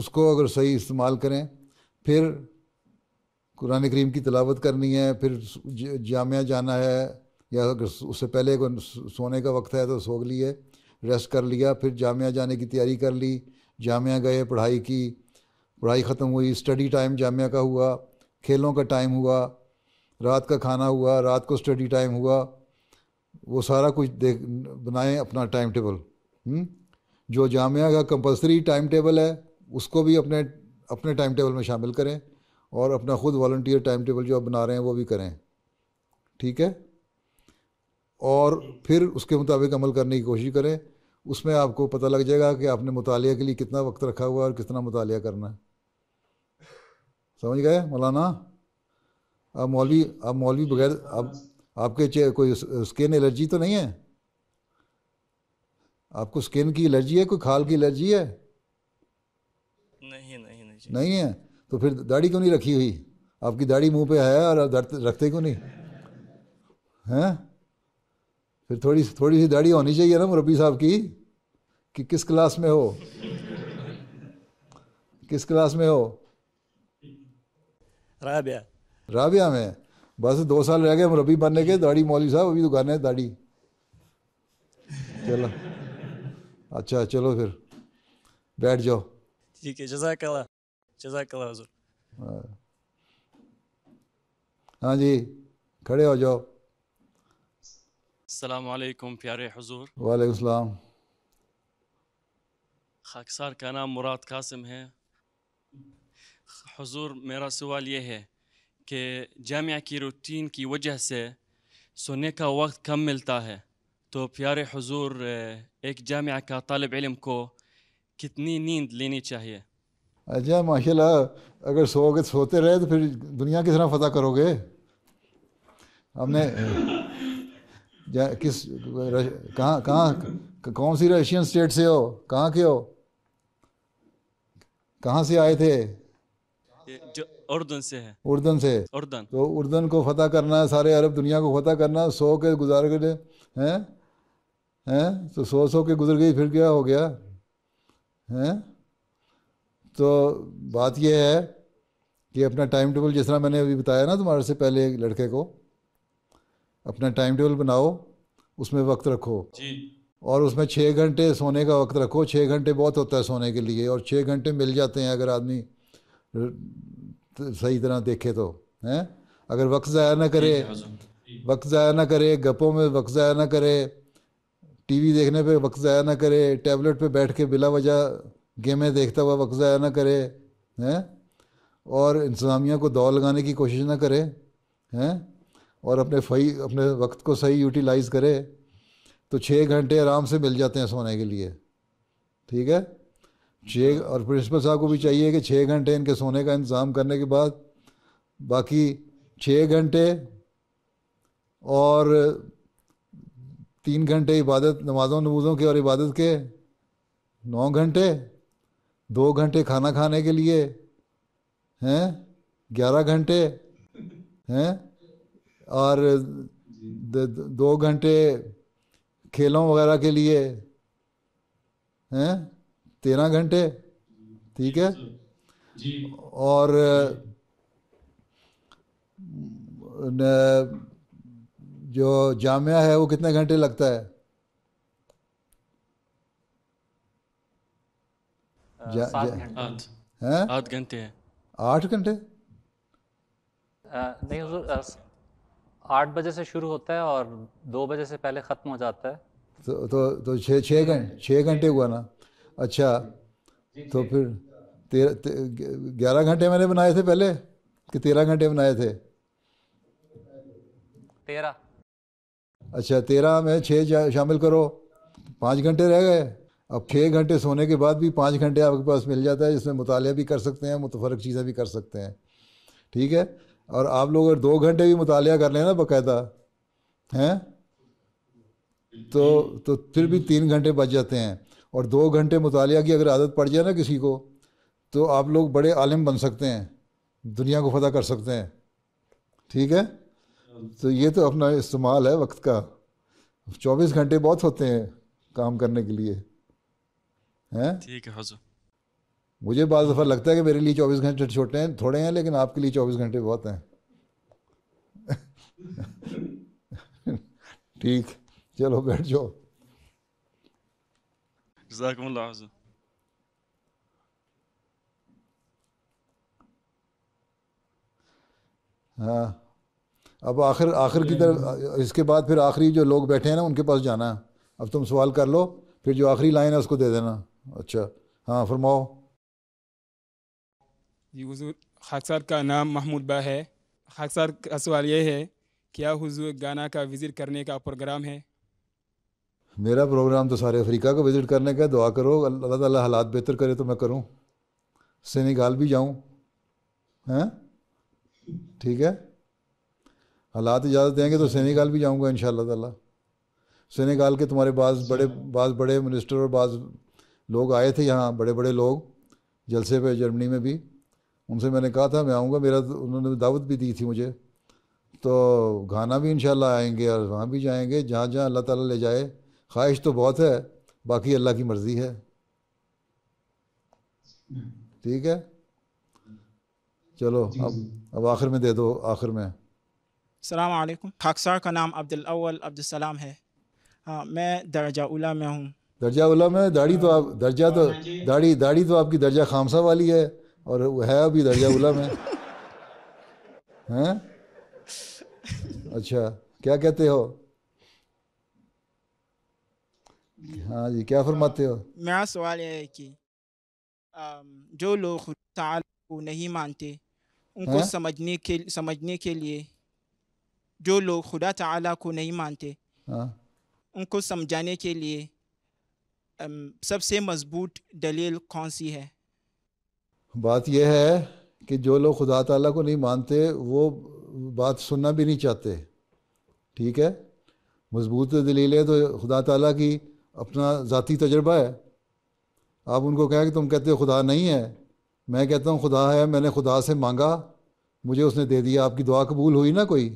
उसको अगर सही इस्तेमाल करें फिर कुरान करीम की तलावत करनी है फिर जामिया जाना है या अगर उससे पहले अगर सोने का वक्त है तो सो लिए रेस्ट कर लिया फिर जामिया जाने की तैयारी कर ली जामिया गए पढ़ाई की पढ़ाई ख़त्म हुई स्टडी टाइम जामिया का हुआ खेलों का टाइम हुआ रात का खाना हुआ रात को स्टडी टाइम हुआ वो सारा कुछ देख बनाएं अपना टाइम टेबल हुँ? जो जामिया का कंपलसरी टाइम टेबल है उसको भी अपने अपने टाइम टेबल में शामिल करें और अपना ख़ुद वॉल्टियर टाइम टेबल जो आप बना रहे हैं वो भी करें ठीक है और फिर उसके मुताबिक अमल करने की कोशिश करें उसमें आपको पता लग जाएगा कि आपने मुतालिया के लिए कितना वक्त रखा हुआ है और कितना मुतालिया करना है समझ गए मौलाना आप मौलवी आप मौलवी बगैर आप आपके कोई स्किन एलर्जी तो नहीं है आपको स्किन की एलर्जी है कोई खाल की एलर्जी है चाहिए नहीं है तो फिर दाढ़ी क्यों नहीं रखी हुई आपकी दाढ़ी मुंह पे है और रखते क्यों नहीं हैं फिर थोड़ी थोड़ी सी दाढ़ी होनी चाहिए ना मुरबी साहब की कि किस क्लास में हो किस क्लास में हो राबिया राबिया में बस दो साल रह गए मुरबी बनने के दाढ़ी मौली साहब अभी दुकान है दाढ़ी चलो अच्छा चलो फिर बैठ जाओ ठीक है जजाक जजाकल्ला हाँ।, हाँ जी खड़े हो जाओ वालेकुम प्यारे हजूर वालेकुम सलाम खाकसार का नाम मुराद कासिम है हजूर मेरा सवाल ये है कि जामिया की रूटीन की वजह से सोने का वक्त कम मिलता है तो प्यारे हजूर एक जामिया का तालब इलम को कितनी नींद लेनी चाहिए अच्छा माशा अगर के सोते रहे तो फिर दुनिया किस तरह फतह करोगे हमने किस कहाँ कहाँ कौन सी रशियन स्टेट से हो कहाँ के हो कहाँ से आए थे जो उर्दन से है उर्दन से उर्दन तो उर्दन को फतह करना है सारे अरब दुनिया को फतह करना सो के गुजार कर हैं हैं तो सो सो के गुजर गई फिर क्या हो गया हैं तो बात यह है कि अपना टाइम टेबल जिस तरह मैंने अभी बताया ना तुम्हारे से पहले एक लड़के को अपना टाइम टेबल बनाओ उसमें वक्त रखो जी और उसमें छः घंटे सोने का वक्त रखो छः घंटे बहुत होता है सोने के लिए और छः घंटे मिल जाते हैं अगर आदमी सही तरह देखे तो हैं अगर वक्त ज़ाया ना करे वक्त ज़ाया ना करे गपों में वक्त ज़ाया ना करे टीवी देखने पे वक्त ज़ाया ना करे टैबलेट पे बैठ के बिला वजह गेमें देखता हुआ वक्त ज़ाया ना करे हैं और इंतज़ामिया को दौड़ लगाने की कोशिश ना करे हैं और अपने फई अपने वक्त को सही यूटिलाइज़ करे तो छः घंटे आराम से मिल जाते हैं सोने के लिए ठीक है छः और प्रिंसिपल साहब को भी चाहिए कि छः घंटे इनके सोने का इंतज़ाम करने के बाद बाकी छः घंटे और तीन घंटे इबादत नमाजों नमूज़ों के और इबादत के नौ घंटे दो घंटे खाना खाने के लिए हैं ग्यारह घंटे हैं और दो घंटे खेलों वगैरह के लिए हैं तेरह घंटे ठीक है और जो जामिया है वो कितने घंटे लगता है आठ घंटे आठ घंटे नहीं आठ बजे से शुरू होता है और दो बजे से पहले ख़त्म हो जाता है तो तो तो छः छः घंटे छः घंटे हुआ ना अच्छा तो फिर तेरह ते, ग्यारह घंटे मैंने बनाए थे पहले कि तेरह घंटे बनाए थे तेरह अच्छा तेरह में छः शामिल करो पाँच घंटे रह गए अब छः घंटे सोने के बाद भी पाँच घंटे आपके पास मिल जाता है जिसमें मुताल भी कर सकते हैं मुतफरक चीज़ें भी कर सकते हैं ठीक है और आप लोग अगर दो घंटे भी मुताल कर लें ना बाकायदा हैं तो तो फिर भी तीन घंटे बच जाते हैं और दो घंटे मुताल की अगर आदत पड़ जाए ना किसी को तो आप लोग बड़े आलिम बन सकते हैं दुनिया को फतह कर सकते हैं ठीक है तो ये तो अपना इस्तेमाल है वक्त का चौबीस घंटे बहुत होते हैं काम करने के लिए हैं ठीक है हजू मुझे बज दफ़ा लगता है कि मेरे लिए चौबीस घंटे छोटे हैं थोड़े हैं लेकिन आपके लिए चौबीस घंटे बहुत हैं ठीक चलो बैठ जाओ हाँ अब आखिर आखिर की तरफ इसके बाद फिर आखिरी जो लोग बैठे हैं ना उनके पास जाना है अब तुम सवाल कर लो फिर जो आखिरी लाइन है उसको दे देना अच्छा हाँ फरमाओ जी हुजूर खाक का नाम महमूद बा है खाक का सवाल ये है क्या हुजूर गाना का विज़िट करने का प्रोग्राम है मेरा प्रोग्राम तो सारे अफ्रीका का विज़िट करने का दुआ करो अल्लाह ताला हालात बेहतर करे तो मैं करूँ सेनेगाल भी जाऊँ हैं ठीक है हालात इजाज़त देंगे तो सेनेगाल भी जाऊँगा इन ताला सेनेगाल के तुम्हारे बाज़ बड़े बाज बड़े मिनिस्टर और बाज लोग आए थे यहाँ बड़े बड़े लोग जलसे पे जर्मनी में भी उनसे मैंने कहा था मैं आऊँगा मेरा तो, उन्होंने दावत भी दी थी मुझे तो घाना भी इन आएंगे और वहाँ भी जाएंगे जहाँ जहाँ अल्लाह ताला ले जाए ख्वाहिश तो बहुत है बाकी अल्लाह की मर्ज़ी है ठीक है चलो अब अब आखिर में दे दो आखिर में सलाम खाकसार का नाम अब्दुल अव्वल अब्दुल सलाम है हाँ मैं दर्जा उला में हूँ दर्जा उला में दाढ़ी तो आप दर्जा तो हाँ दाढ़ी दाढ़ी तो आपकी दर्जा खामसा वाली है और है अभी दर्जा उला में हैं अच्छा क्या कहते हो हाँ जी क्या फरमाते हो मेरा सवाल यह है कि जो लोग को नहीं मानते उनको है? समझने के समझने के लिए जो लोग खुदा ताला को नहीं मानते हाँ। उनको समझाने के लिए Um, सबसे मजबूत दलील कौन सी है बात यह है कि जो लोग खुदा ताला को नहीं मानते वो बात सुनना भी नहीं चाहते ठीक है मजबूत दलील है तो खुदा ताला की अपना ज़ाती तजर्बा है आप उनको कहें कि तुम कहते हो खुदा नहीं है मैं कहता हूँ खुदा है मैंने खुदा से मांगा मुझे उसने दे दिया आपकी दुआ कबूल हुई ना कोई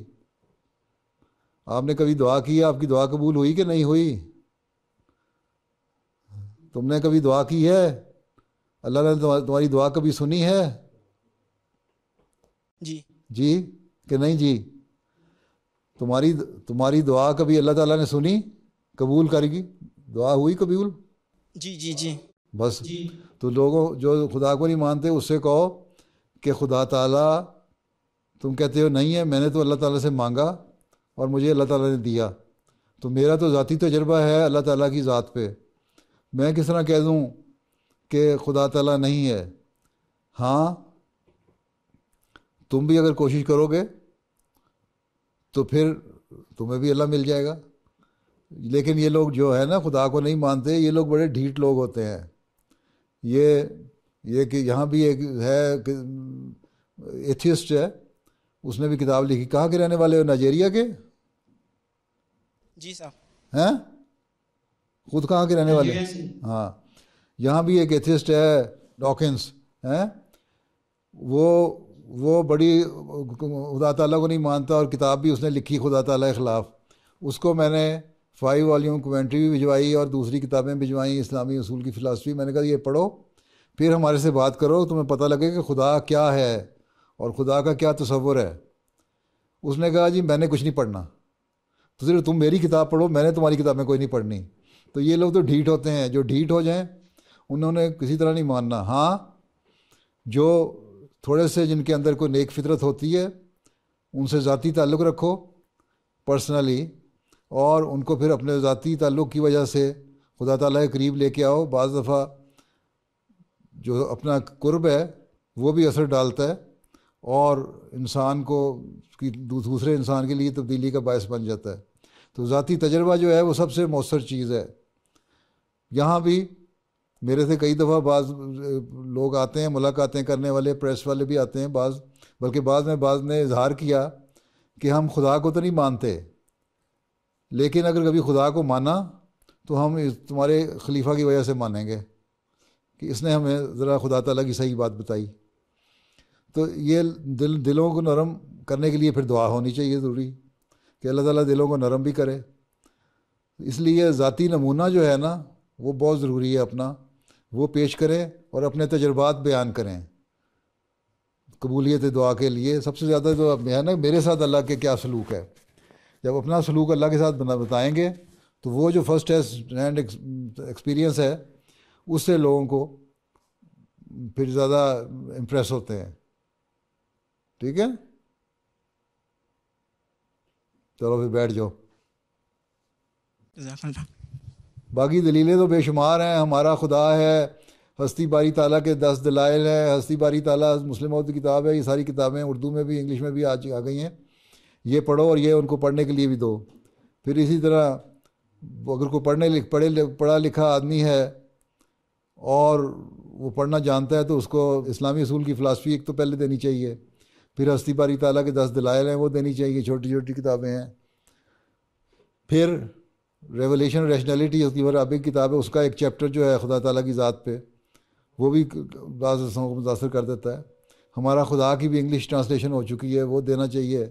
आपने कभी दुआ की आपकी दुआ कबूल हुई कि नहीं हुई तुमने कभी दुआ की है अल्लाह ने तुम्हारी दुआ कभी सुनी है जी जी कि नहीं जी तुम्हारी तुम्हारी दुआ कभी अल्लाह ताला ने सुनी कबूल करेगी दुआ हुई कबूल जी जी जी बस जी। तो लोगों जो खुदा को नहीं मानते उससे कहो कि खुदा ताला तुम कहते हो नहीं है मैंने तो अल्लाह ताला से मांगा और मुझे अल्लाह ताला ने दिया तो मेरा तो ज़ाती तजर्बा है अल्लाह ताला की ज़ात पे मैं किस तरह कह दूँ कि खुदा तला नहीं है हाँ तुम भी अगर कोशिश करोगे तो फिर तुम्हें भी अल्लाह मिल जाएगा लेकिन ये लोग जो है ना खुदा को नहीं मानते ये लोग बड़े ढीठ लोग होते हैं ये ये कि यहाँ भी एक है एथिस्ट है उसने भी किताब लिखी कहाँ के रहने वाले हो नाइजेरिया के जी साहब हैं खुद कहाँ के रहने वाले हाँ यहाँ भी एक एथिस्ट है डॉकिंस हैं वो वो बड़ी खुदा ताला को नहीं मानता और किताब भी उसने लिखी खुदा ताला के ख़िलाफ़ उसको मैंने फाइव वॉल्यूम कमेंट्री भी भिजवाई और दूसरी किताबें भिजवाई इस्लामी असूल की फ़िलासफ़ी मैंने कहा ये पढ़ो फिर हमारे से बात करो तुम्हें पता लगे कि खुदा क्या है और खुदा का क्या तस्वुर है उसने कहा जी मैंने कुछ नहीं पढ़ना तो सिर्फ तुम मेरी किताब पढ़ो मैंने तुम्हारी किताबें कोई नहीं पढ़नी तो ये लोग तो ढीठ होते हैं जो ढीठ हो जाएं उन्होंने किसी तरह नहीं मानना हाँ जो थोड़े से जिनके अंदर कोई नेक फितरत होती है उनसे ज़ाती ताल्लुक़ रखो पर्सनली और उनको फिर अपने ज़ाती ताल्लुक़ की वजह से खुदा ताला के करीब लेके आओ बज़ दफ़ा जो अपना कुर्ब है वो भी असर डालता है और इंसान को कि दूसरे इंसान के लिए तब्दीली का बायस बन जाता है तो ज़ाती तजर्बा जो है वो सबसे मौसर चीज़ है यहाँ भी मेरे से कई दफ़ा बाज लोग आते हैं मुलाकातें करने वाले प्रेस वाले भी आते हैं बाज बल्कि बाज में बाज ने इजहार किया कि हम खुदा को तो नहीं मानते लेकिन अगर कभी खुदा को माना तो हम तुम्हारे खलीफा की वजह से मानेंगे कि इसने हमें ज़रा खुदा तला की सही बात बताई तो ये दिल दिलों को नरम करने के लिए फिर दुआ होनी चाहिए ज़रूरी कि अल्लाह ताला दिलों को नरम भी करे इसलिए ज़ाती नमूना जो है ना वो बहुत ज़रूरी है अपना वो पेश करें और अपने तजर्बात बयान करें कबूलियत दुआ के लिए सबसे ज़्यादा जो तो है ना मेरे साथ अल्लाह के क्या सलूक है जब अपना सलूक अल्लाह के साथ बना बताएँगे तो वो जो फर्स्ट हैंड एक्सपीरियंस है उससे लोगों को फिर ज़्यादा इम्प्रेस होते हैं ठीक है चलो फिर बैठ जाओ बाकी दलीलें तो बेशुमार हैं हमारा खुदा है हस्ती बारी ताला के दस दलाइल हैं हस्ती बारी ताला मुस्लिम की किताब है ये सारी किताबें उर्दू में भी इंग्लिश में भी आज आ गई हैं ये पढ़ो और ये उनको पढ़ने के लिए भी दो फिर इसी तरह अगर कोई पढ़ने लिख पढ़े पढ़ा लिखा आदमी है और वो पढ़ना जानता है तो उसको इस्लामी असूल की फ़िलासफ़ी एक तो पहले देनी चाहिए फिर हस्ती बारी ताला के दस दलाइल हैं वो देनी चाहिए छोटी छोटी किताबें हैं फिर रेवोल्यूशन रैशनलिटी उसकी एक किताब है उसका एक चैप्टर जो है खुदा ताला की ज़ात पे वो भी बाज़ को मुतासर कर देता है हमारा खुदा की भी इंग्लिश ट्रांसलेशन हो चुकी है वो देना चाहिए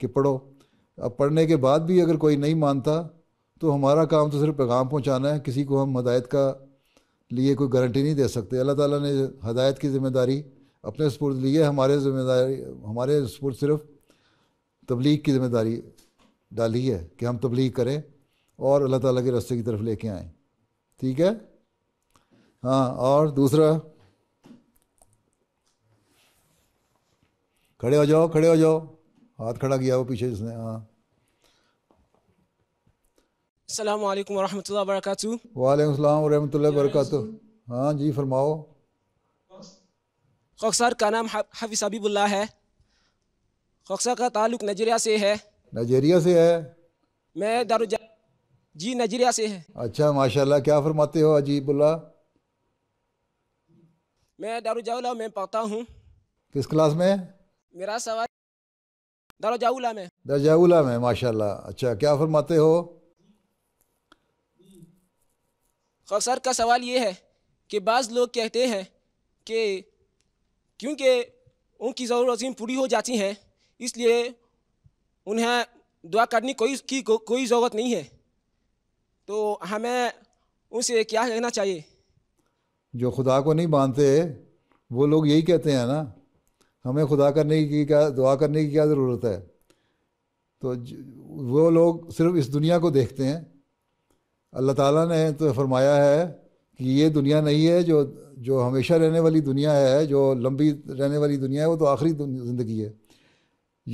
कि पढ़ो अब पढ़ने के बाद भी अगर कोई नहीं मानता तो हमारा काम तो सिर्फ पैगाम पहुँचाना है किसी को हम हदायत का लिए कोई गारंटी नहीं दे सकते अल्लाह ताला ने हदायत की ज़िम्मेदारी अपने स्पुर्द लिए हमारे ज़िम्मेदारी हमारे स्पुर्द सिर्फ तबलीग की ज़िम्मेदारी डाली है कि हम तबलीग करें और अल्लाह ताला के रास्ते की तरफ लेके आए ठीक है हाँ और दूसरा खड़े हो जाओ खड़े हो जाओ हाथ खड़ा किया वो पीछे जिसने हाँ वर्क वालेकाम वरहमल वरक हाँ जी फरमाओ खौकसार का नाम है खौकसा का ताल्लुक नजरिया से है नजरिया से है मैं दारुजा जी नजरिया से है अच्छा माशाल्लाह क्या फरमाते हो अजीबुल्ला मैं दारुजाउला में पढ़ता हूँ किस क्लास में मेरा सवाल दारुजाउला में दारुजाउला में माशाल्लाह अच्छा क्या फरमाते हो सर का सवाल ये है कि बाज़ लोग कहते हैं कि क्योंकि उनकी ज़रूरतें पूरी हो जाती हैं इसलिए उन्हें दुआ करने कोई की को, कोई ज़रूरत नहीं है तो हमें उनसे क्या कहना चाहिए जो खुदा को नहीं मानते वो लोग यही कहते हैं ना हमें खुदा करने की क्या दुआ करने की क्या ज़रूरत है तो वो लोग सिर्फ इस दुनिया को देखते हैं अल्लाह ताला ने तो फरमाया है कि ये दुनिया नहीं है जो जो हमेशा रहने वाली दुनिया है जो लंबी रहने वाली दुनिया है वो तो आखिरी ज़िंदगी है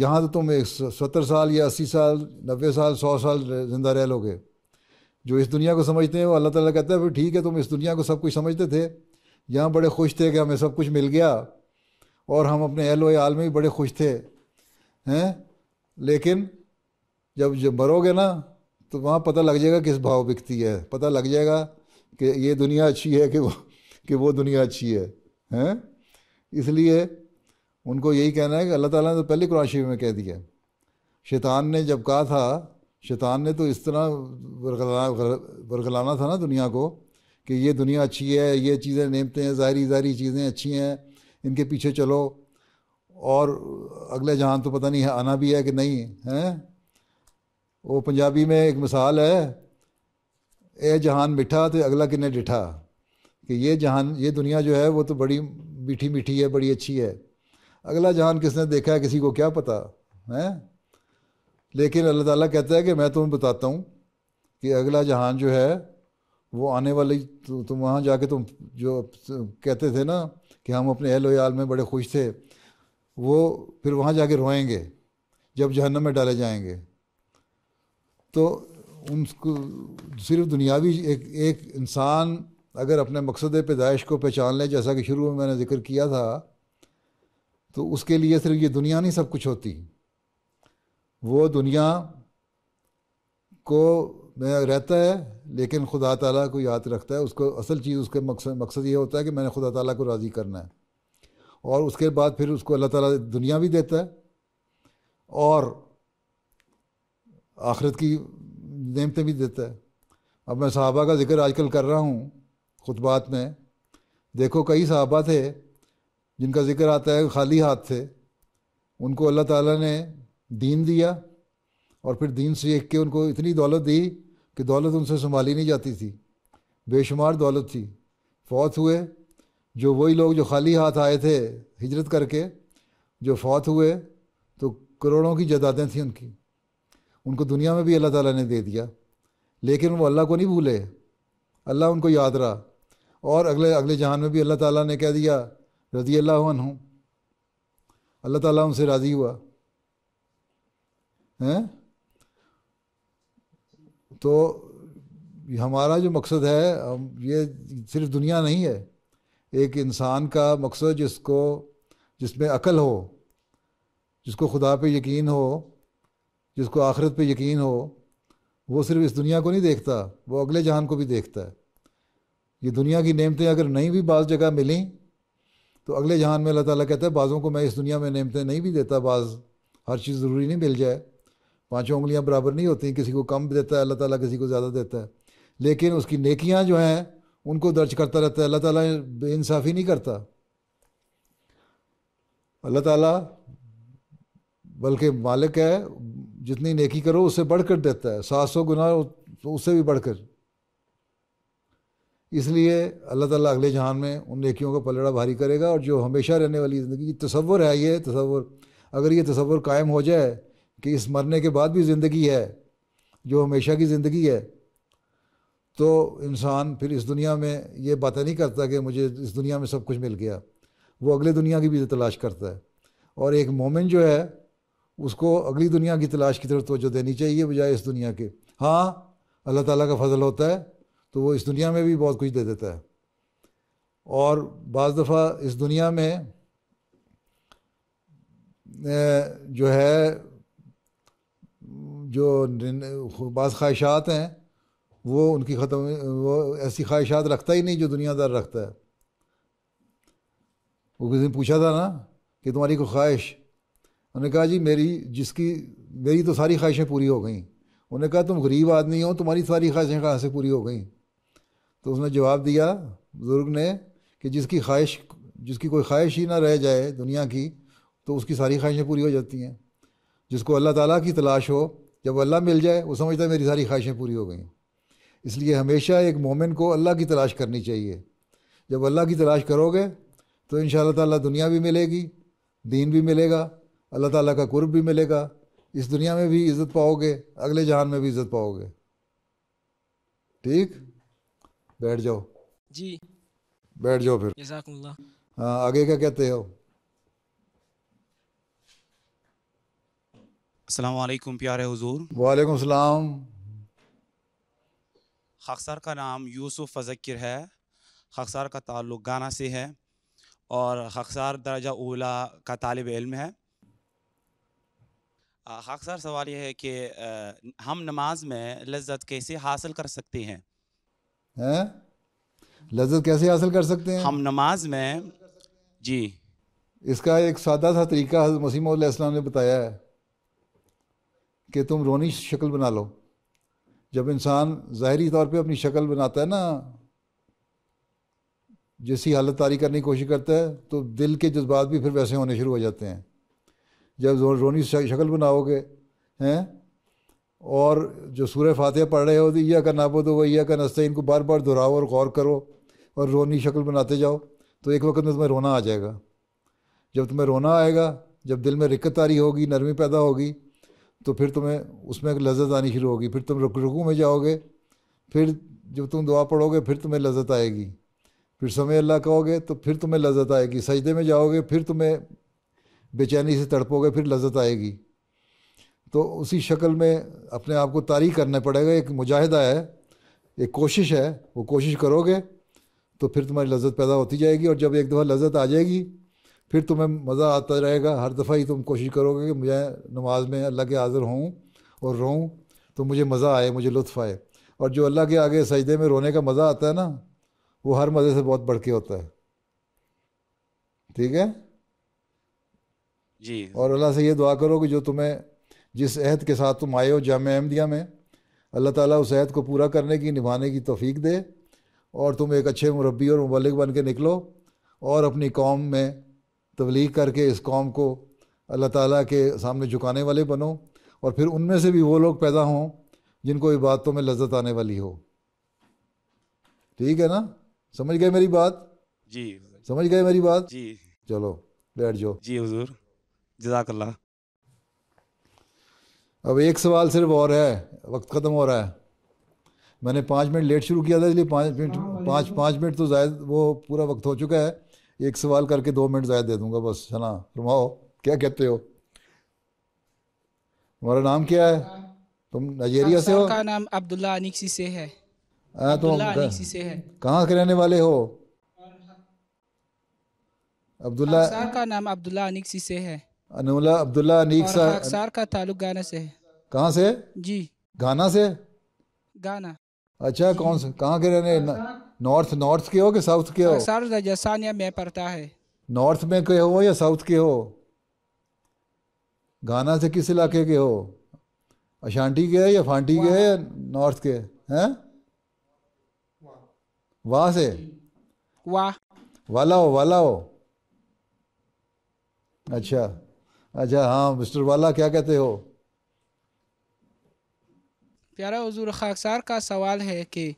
यहाँ तो तुम एक सत्तर साल या अस्सी साल नब्बे साल सौ साल ज़िंदा रह लोगे जो इस दुनिया को समझते हैं वो अल्लाह ताला कहता है फिर ठीक है तुम इस दुनिया को सब कुछ समझते थे यहाँ बड़े खुश थे कि हमें सब कुछ मिल गया और हम अपने अहल आल में भी बड़े खुश थे हैं लेकिन जब जब मरोगे ना तो वहाँ पता लग जाएगा किस भाव बिकती है पता लग जाएगा कि ये दुनिया अच्छी है कि वो कि वो दुनिया अच्छी है हैं इसलिए उनको यही कहना है कि अल्लाह ताला ने तो पहले कुरान शरीफ में कह दिया शैतान ने जब कहा था शैतान ने तो इस तरह बरगलाना था ना दुनिया को कि ये दुनिया अच्छी है ये चीज़ें नेमते हैं ज़ाहरी ज़ाहरी चीज़ें अच्छी हैं इनके पीछे चलो और अगले जहान तो पता नहीं है आना भी है कि नहीं है वो पंजाबी में एक मिसाल है ए जहान मिठा तो अगला किन्ने डिठा कि ये जहान ये दुनिया जो है वो तो बड़ी मीठी मीठी है बड़ी अच्छी है अगला जहान किसने देखा है किसी को क्या पता है लेकिन अल्लाह ताला कहता है कि मैं तुम्हें बताता हूँ कि अगला जहान जो है वो आने वाली तो तुम वहाँ जाके तुम जो कहते थे ना कि हम अपने अहल याल में बड़े खुश थे वो फिर वहाँ जाके रोएंगे जब जहन्नम में डाले जाएंगे तो उनको सिर्फ दुनियावी एक एक इंसान अगर अपने मकसद पैदाइश को पहचान ले जैसा कि शुरू में मैंने जिक्र किया था तो उसके लिए सिर्फ ये दुनिया नहीं सब कुछ होती वो दुनिया को मैं रहता है लेकिन खुदा ताला को याद रखता है उसको असल चीज़ उसके मकसद मकसद ये होता है कि मैंने खुदा ताला को राज़ी करना है और उसके बाद फिर उसको अल्लाह ताला दुनिया भी देता है और आखिरत की नेमतें भी देता है अब मैं साहबा का जिक्र आजकल कर रहा हूँ खुतबात में देखो कई साहबा थे जिनका जिक्र आता है खाली हाथ थे उनको अल्लाह ताला ने दीन दिया और फिर दीन से एक के उनको इतनी दौलत दी कि दौलत उनसे संभाली नहीं जाती थी बेशुमार दौलत थी फौत हुए जो वही लोग जो खाली हाथ आए थे हिजरत करके जो फौत हुए तो करोड़ों की जदादें थीं उनकी उनको दुनिया में भी अल्लाह ताला ने दे दिया लेकिन वो अल्लाह को नहीं भूले अल्लाह उनको याद रहा और अगले अगले जहान में भी अल्लाह ताला ने कह दिया रजी अल्लाह हूँ अल्लाह ताला उनसे राज़ी हुआ हैं तो हमारा जो मकसद है हम ये सिर्फ दुनिया नहीं है एक इंसान का मकसद जिसको जिसमें अकल हो जिसको खुदा पे यकीन हो जिसको आखिरत पे यकीन हो वो सिर्फ इस दुनिया को नहीं देखता वो अगले जहान को भी देखता है ये दुनिया की नेमतें अगर नहीं भी बाज़ जगह मिली तो अगले जहान में अल्लाह ताला कहता है बाज़ों को मैं इस दुनिया में नेमतें नहीं भी देता बाज़ हर चीज़ ज़रूरी नहीं मिल जाए पांचों उंगलियां बराबर नहीं होती किसी को कम देता है अल्लाह ताला किसी को ज़्यादा देता है लेकिन उसकी नेकियां जो हैं उनको दर्ज करता रहता है अल्लाह ताला इंसाफ़ी नहीं करता अल्लाह ताला बल्कि मालिक है जितनी नेकी करो उससे बढ़कर देता है सात सौ गुना तो उससे भी बढ़कर इसलिए अल्लाह ताला अगले जहान में उन नेकियों का पलड़ा भारी करेगा और जो हमेशा रहने वाली ज़िंदगी तस्वुर है ये तस्वुर अगर ये तस्वुर कायम हो जाए कि इस मरने के बाद भी ज़िंदगी है जो हमेशा की ज़िंदगी है तो इंसान फिर इस दुनिया में ये बातें नहीं करता कि मुझे इस दुनिया में सब कुछ मिल गया वो अगली दुनिया की भी तलाश करता है और एक मोमेंट जो है उसको अगली दुनिया की तलाश की तरफ तोजो देनी चाहिए बजाय इस दुनिया के हाँ अल्लाह ताला का फजल होता है तो वो इस दुनिया में भी बहुत कुछ दे देता है और बज़ दफ़ा इस दुनिया में जो है जो बाद ख्वाहिशात हैं वो उनकी ख़त्म वो ऐसी ख्वाहिशात रखता ही नहीं जो दुनियादार रखता है वो किसी ने पूछा था ना कि तुम्हारी कोई ख्वाहिश उन्होंने कहा जी मेरी जिसकी मेरी तो सारी ख्वाहिशें पूरी हो गई उन्होंने कहा तुम गरीब आदमी हो तुम्हारी सारी ख्वाहिशें कहाँ से पूरी हो गई तो उसने जवाब दिया बुज़ुर्ग ने कि जिसकी ख्वाहिश जिसकी कोई ख्वाहिश ही ना रह जाए दुनिया की तो उसकी सारी ख्वाहिशें पूरी हो जाती हैं जिसको अल्लाह ताला की तलाश हो जब अल्लाह मिल जाए वो समझता है मेरी सारी ख्वाहिशें पूरी हो गई इसलिए हमेशा एक मोमिन को अल्लाह की तलाश करनी चाहिए जब अल्लाह की तलाश करोगे तो इन ताला दुनिया भी मिलेगी दीन भी मिलेगा अल्लाह ताला का कुर्ब भी मिलेगा इस दुनिया में भी इज़्ज़त पाओगे अगले जहान में भी इज़्ज़त पाओगे ठीक बैठ जाओ जी बैठ जाओ फिर हाँ आगे का कहते हो असलकुम प्यारे हजूर वालेकुम सलाम का नाम यूसुफ फजक्र है खाकसार का ताल्लुक गाना से है और खाकसार दर्जा ओला का तालब इल्म है खाकसार सवाल यह है कि हम नमाज में लज्जत कैसे हासिल कर सकते हैं है? लज्जत कैसे हासिल कर सकते हैं हम नमाज में जी इसका एक सादा सा तरीका मसीम ने बताया है कि तुम रोनी शक्ल बना लो जब इंसान ज़ाहरी तौर पे अपनी शक्ल बनाता है ना जैसी हालत तारी करने की कोशिश करता है तो दिल के जज्बात भी फिर वैसे होने शुरू हो जाते हैं जब रोनी शक्ल बनाओगे हैं और जो सूर्य फातह पढ़ रहे हो तो यह का नाबो तो वह का नस्ते इनको बार बार दोहराओ और गौर करो और रोनी शक्ल बनाते जाओ तो एक वक्त में तुम्हें रोना आ जाएगा जब तुम्हें रोना आएगा जब दिल में रिक्कत तारी होगी नरमी पैदा होगी तो फिर तुम्हें उसमें लज्जत आनी शुरू होगी फिर तुम रुक रुकू में जाओगे फिर जब तुम दुआ पढ़ोगे फिर तुम्हें लज्जत आएगी फिर समय अल्लाह कहोगे तो फिर तुम्हें लज्जत आएगी सजदे में जाओगे फिर तुम्हें बेचैनी से तड़पोगे फिर लज्जत आएगी तो उसी शक्ल में अपने आप को तारी करना पड़ेगा एक मुजाहिदा है एक कोशिश है वो कोशिश करोगे तो फिर तुम्हारी लज्जत पैदा होती जाएगी और जब एक दफ़ा लज्जत आ जाएगी फिर तुम्हें मज़ा आता रहेगा हर दफ़ा ही तुम कोशिश करोगे कि मुझे नमाज में अल्लाह के हाज़िर हों और रोऊँ तो मुझे मज़ा आए मुझे लुत्फ़ आए और जो अल्लाह के आगे सजदे में रोने का मज़ा आता है ना वो हर मज़े से बहुत बढ़ के होता है ठीक है जी और अल्लाह से ये दुआ करो कि जो तुम्हें जिस अहद के साथ तुम आए हो जाम अहमदिया में अल्लाह ताला उस अहद को पूरा करने की निभाने की तोफ़ी दे और तुम एक अच्छे मुरबी और मुबलिक बन के निकलो और अपनी कौम में तबलीग करके इस कौम को अल्लाह ताला के सामने झुकाने वाले बनो और फिर उनमें से भी वो लोग पैदा हों जिनको इबादतों में लज्जत आने वाली हो ठीक है ना समझ गए मेरी बात जी समझ गए मेरी बात जी चलो बैठ जाओ जी हुजूर जजाकल्ला अब एक सवाल सिर्फ और है वक्त ख़त्म हो रहा है मैंने पाँच मिनट लेट शुरू किया था इसलिए पाँच मिनट पाँच पाँच मिनट तो जायद वो पूरा वक्त हो चुका है एक सवाल करके दो मिनट ज़्यादा दे दूंगा बस है ना फरमाओ क्या कहते हो तुम्हारा नाम क्या है तुम नाइजेरिया से हो का नाम अब्दुल्ला अनिक्सी से है आ, तो अनिक्सी से है कहाँ के रहने वाले हो अब्दुल्ला का नाम अब्दुल्ला अनिक्सी से है अनुला अब्दुल्ला अनीक सा का ताल्लुक गाना से है कहाँ से जी गाना से गाना अच्छा कौन से कहाँ के रहने नॉर्थ नॉर्थ के हो कि साउथ के हो सर राजस्थान में पड़ता है नॉर्थ में के हो या साउथ के हो गाना से किस इलाके के हो अशांटी के या फांटी के या नॉर्थ के हैं वाह से वाह वाला हो वाला हो अच्छा अच्छा हाँ मिस्टर वाला क्या कहते हो प्यारा हजूर खाकसार का सवाल है कि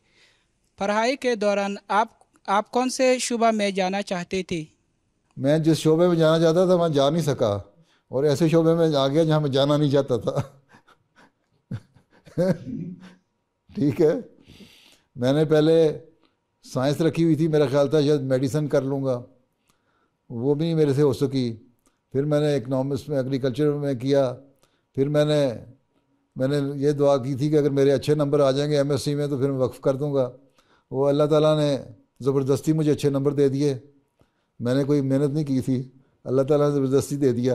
पढ़ाई के दौरान आप आप कौन से शुबा में जाना चाहते थे मैं जिस शोबे में जाना चाहता था वहाँ जा नहीं सका और ऐसे शोबे में आ गया जहाँ मैं जाना नहीं चाहता था ठीक है मैंने पहले साइंस रखी हुई थी मेरा ख्याल था शायद मेडिसिन कर लूँगा वो भी मेरे से हो सकी फिर मैंने इकनॉमिक्स में एग्रीकल्चर में किया फिर मैंने मैंने ये दुआ की थी कि अगर मेरे अच्छे नंबर आ जाएंगे एमएससी में तो फिर मैं वक्फ़ कर दूँगा वो अल्लाह ताला ने ज़बरदस्ती मुझे अच्छे नंबर दे दिए मैंने कोई मेहनत नहीं की थी अल्लाह ताला ने ज़बरदस्ती दे दिया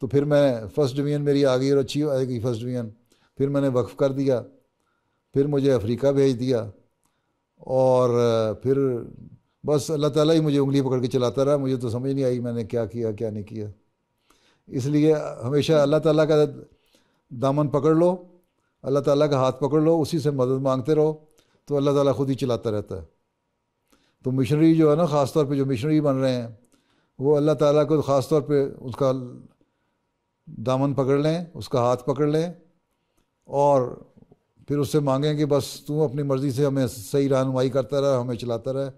तो फिर मैं फ़र्स्ट डिवीज़न मेरी आ गई और अच्छी आ गई फ़र्स्ट डिवीज़न फिर मैंने वक्फ़ कर दिया फिर मुझे अफ्रीका भेज दिया और फिर बस अल्लाह ताला ही मुझे उंगली पकड़ के चलाता रहा मुझे तो समझ नहीं आई मैंने क्या किया क्या नहीं किया इसलिए हमेशा अल्लाह ताला का दामन पकड़ लो अल्लाह ताला का हाथ पकड़ लो उसी से मदद मांगते रहो तो अल्लाह ताला खुद ही चलाता रहता है तो मिशनरी जो है ना ख़ास तौर पर जो मिशनरी बन रहे हैं वो अल्लाह ताला को ख़ास तौर पे उसका दामन पकड़ लें उसका हाथ पकड़ लें और फिर उससे मांगें कि बस तू अपनी मर्ज़ी से हमें सही रहनुमाई करता रहे हमें चलाता रहे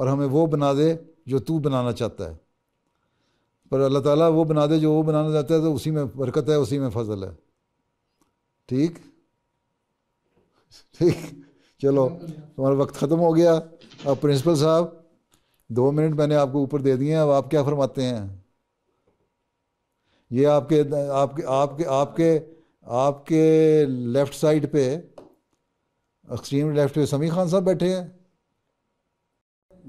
और हमें वो बना दे जो तू बनाना चाहता है पर अल्लाह ताला वो बना दे जो वो बनाना चाहता है तो उसी में बरकत है उसी में फजल है ठीक ठीक चलो तुम्हारा वक्त ख़त्म हो गया अब प्रिंसिपल साहब दो मिनट मैंने आपको ऊपर दे दिए अब आप क्या फरमाते हैं ये आपके आपके आपके आपके आपके लेफ़्ट साइड पे एक्सट्रीम लेफ्ट पे समी खान साहब बैठे हैं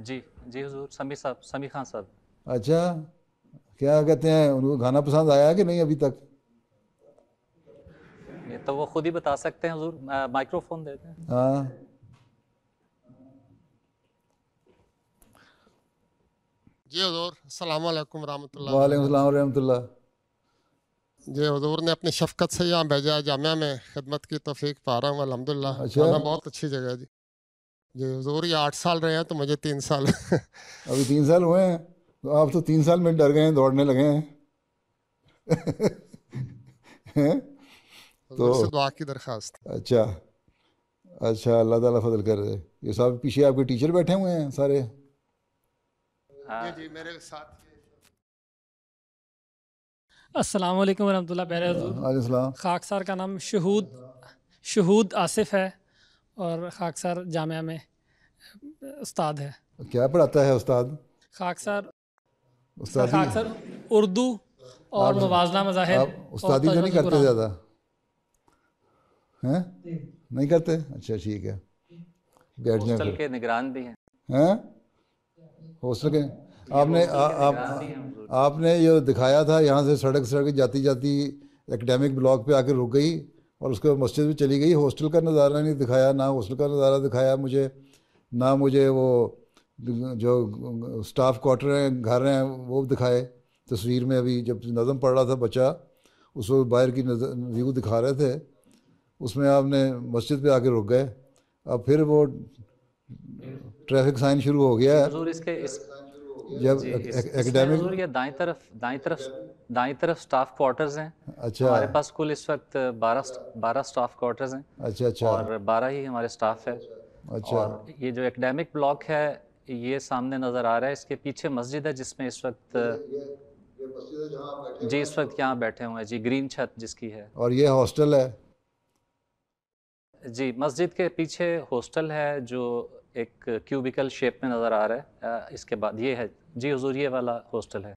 जी जी हजूर समी साहब समी खान साहब अच्छा क्या कहते हैं उनको खाना पसंद आया कि नहीं अभी तक चाहिए तो वो खुद ही बता सकते हैं हजूर माइक्रोफोन दे दें हाँ। जी हजूर अस्सलाम वालेकुम रहमतुल्लाह वालेकुम सलाम रहमतुल्लाह जी हजूर ने अपनी शफकत से यहाँ भेजा जामिया में खिदमत की तोफीक पा रहा हूँ अलहमदिल्ला अच्छा बहुत अच्छी जगह है जी जी हजूर ये आठ साल रहे हैं तो मुझे तीन साल अभी तीन साल हुए हैं तो आप तो तीन साल में डर गए हैं दौड़ने लगे हैं? तो दुआ की दरखास्त अच्छा अच्छा अल्लाह ताला फजल कर दे ये सब पीछे आपके टीचर बैठे हुए हैं सारे हाँ। जी मेरे साथ अस्सलाम वालेकुम वरहमतुल्लाह बहर खाक सर का नाम शहूद शहूद आसिफ है और खाकसार जामिया में उस्ताद है क्या पढ़ाता है उस्ताद खाकसार सर उस्ताद खाक उर्दू और मुवाजना मज़ाहिर उस्तादी तो नहीं करते ज़्यादा हैं नहीं करते अच्छा ठीक है बैठ जाए के निगरान भी हैं हो हॉस्टल के आपने आ, आप आपने ये दिखाया था यहाँ से सड़क सड़क जाती जाती एकेडमिक ब्लॉक पे आकर रुक गई और उसके बाद मस्जिद भी चली गई हॉस्टल का नज़ारा नहीं दिखाया ना हॉस्टल का नज़ारा दिखाया मुझे ना मुझे वो जो स्टाफ क्वार्टर हैं घर हैं वो दिखाए तस्वीर में अभी जब नज़म पढ़ रहा था बच्चा उस वक्त बाहर की नज़र व्यू दिखा रहे थे उसमें आपने मस्जिद पे आके रुक गए अब फिर वो ट्रैफिक साइन शुरू हो गया है जब एकेडमिक या दाएं तरफ दाएं तरफ दाएं तरफ स्टाफ क्वार्टर्स हैं अच्छा हमारे पास कुल इस वक्त बारह बारह स्टाफ क्वार्टर्स हैं अच्छा अच्छा और बारह ही हमारे स्टाफ है अच्छा और ये जो एकेडमिक ब्लॉक है ये सामने नज़र आ रहा है इसके पीछे मस्जिद है जिसमें इस वक्त जी इस वक्त यहाँ बैठे हुए हैं जी ग्रीन छत जिसकी है और ये हॉस्टल है जी मस्जिद के पीछे हॉस्टल है जो एक क्यूबिकल शेप में नज़र आ रहा है इसके बाद ये है जी हजूर ये वाला हॉस्टल है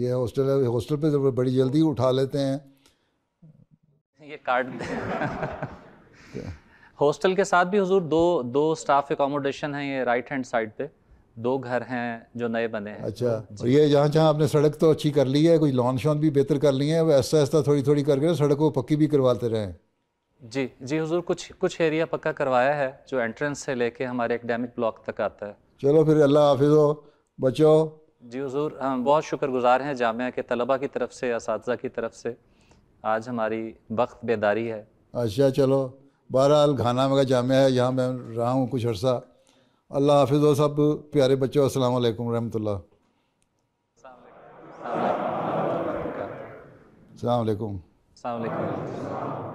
ये हॉस्टल है हॉस्टल पे बड़ी जल्दी उठा लेते हैं ये कार्ड हॉस्टल के साथ भी हजूर दो दो स्टाफ एकोमोडेशन है ये राइट हैंड साइड पे दो घर हैं जो नए बने हैं अच्छा और ये जहाँ जहाँ आपने सड़क तो अच्छी कर ली है कुछ लॉन्च शॉन भी बेहतर कर ली है वो ऐसा ऐसा थोड़ी थोड़ी करके सड़क को पक्की भी करवाते रहें जी जी हुजूर कुछ कुछ एरिया पक्का करवाया है जो एंट्रेंस से लेके हमारे एकेडमिक ब्लॉक तक आता है चलो फिर अल्लाह हाफिज हो बचो जी हुजूर हम बहुत शुक्रगुजार हैं जामिया के तलबा की तरफ से इस की तरफ से आज हमारी वक्त बेदारी है अच्छा चलो बहरहाल घाना में जामिया है यहाँ मैं रहा हूँ कुछ अर्सा अल्लाह हाफिज हो सब प्यारे बच्चों अस्सलाम वालेकुम रहमतुल्लाह अस्सलाम वालेकुम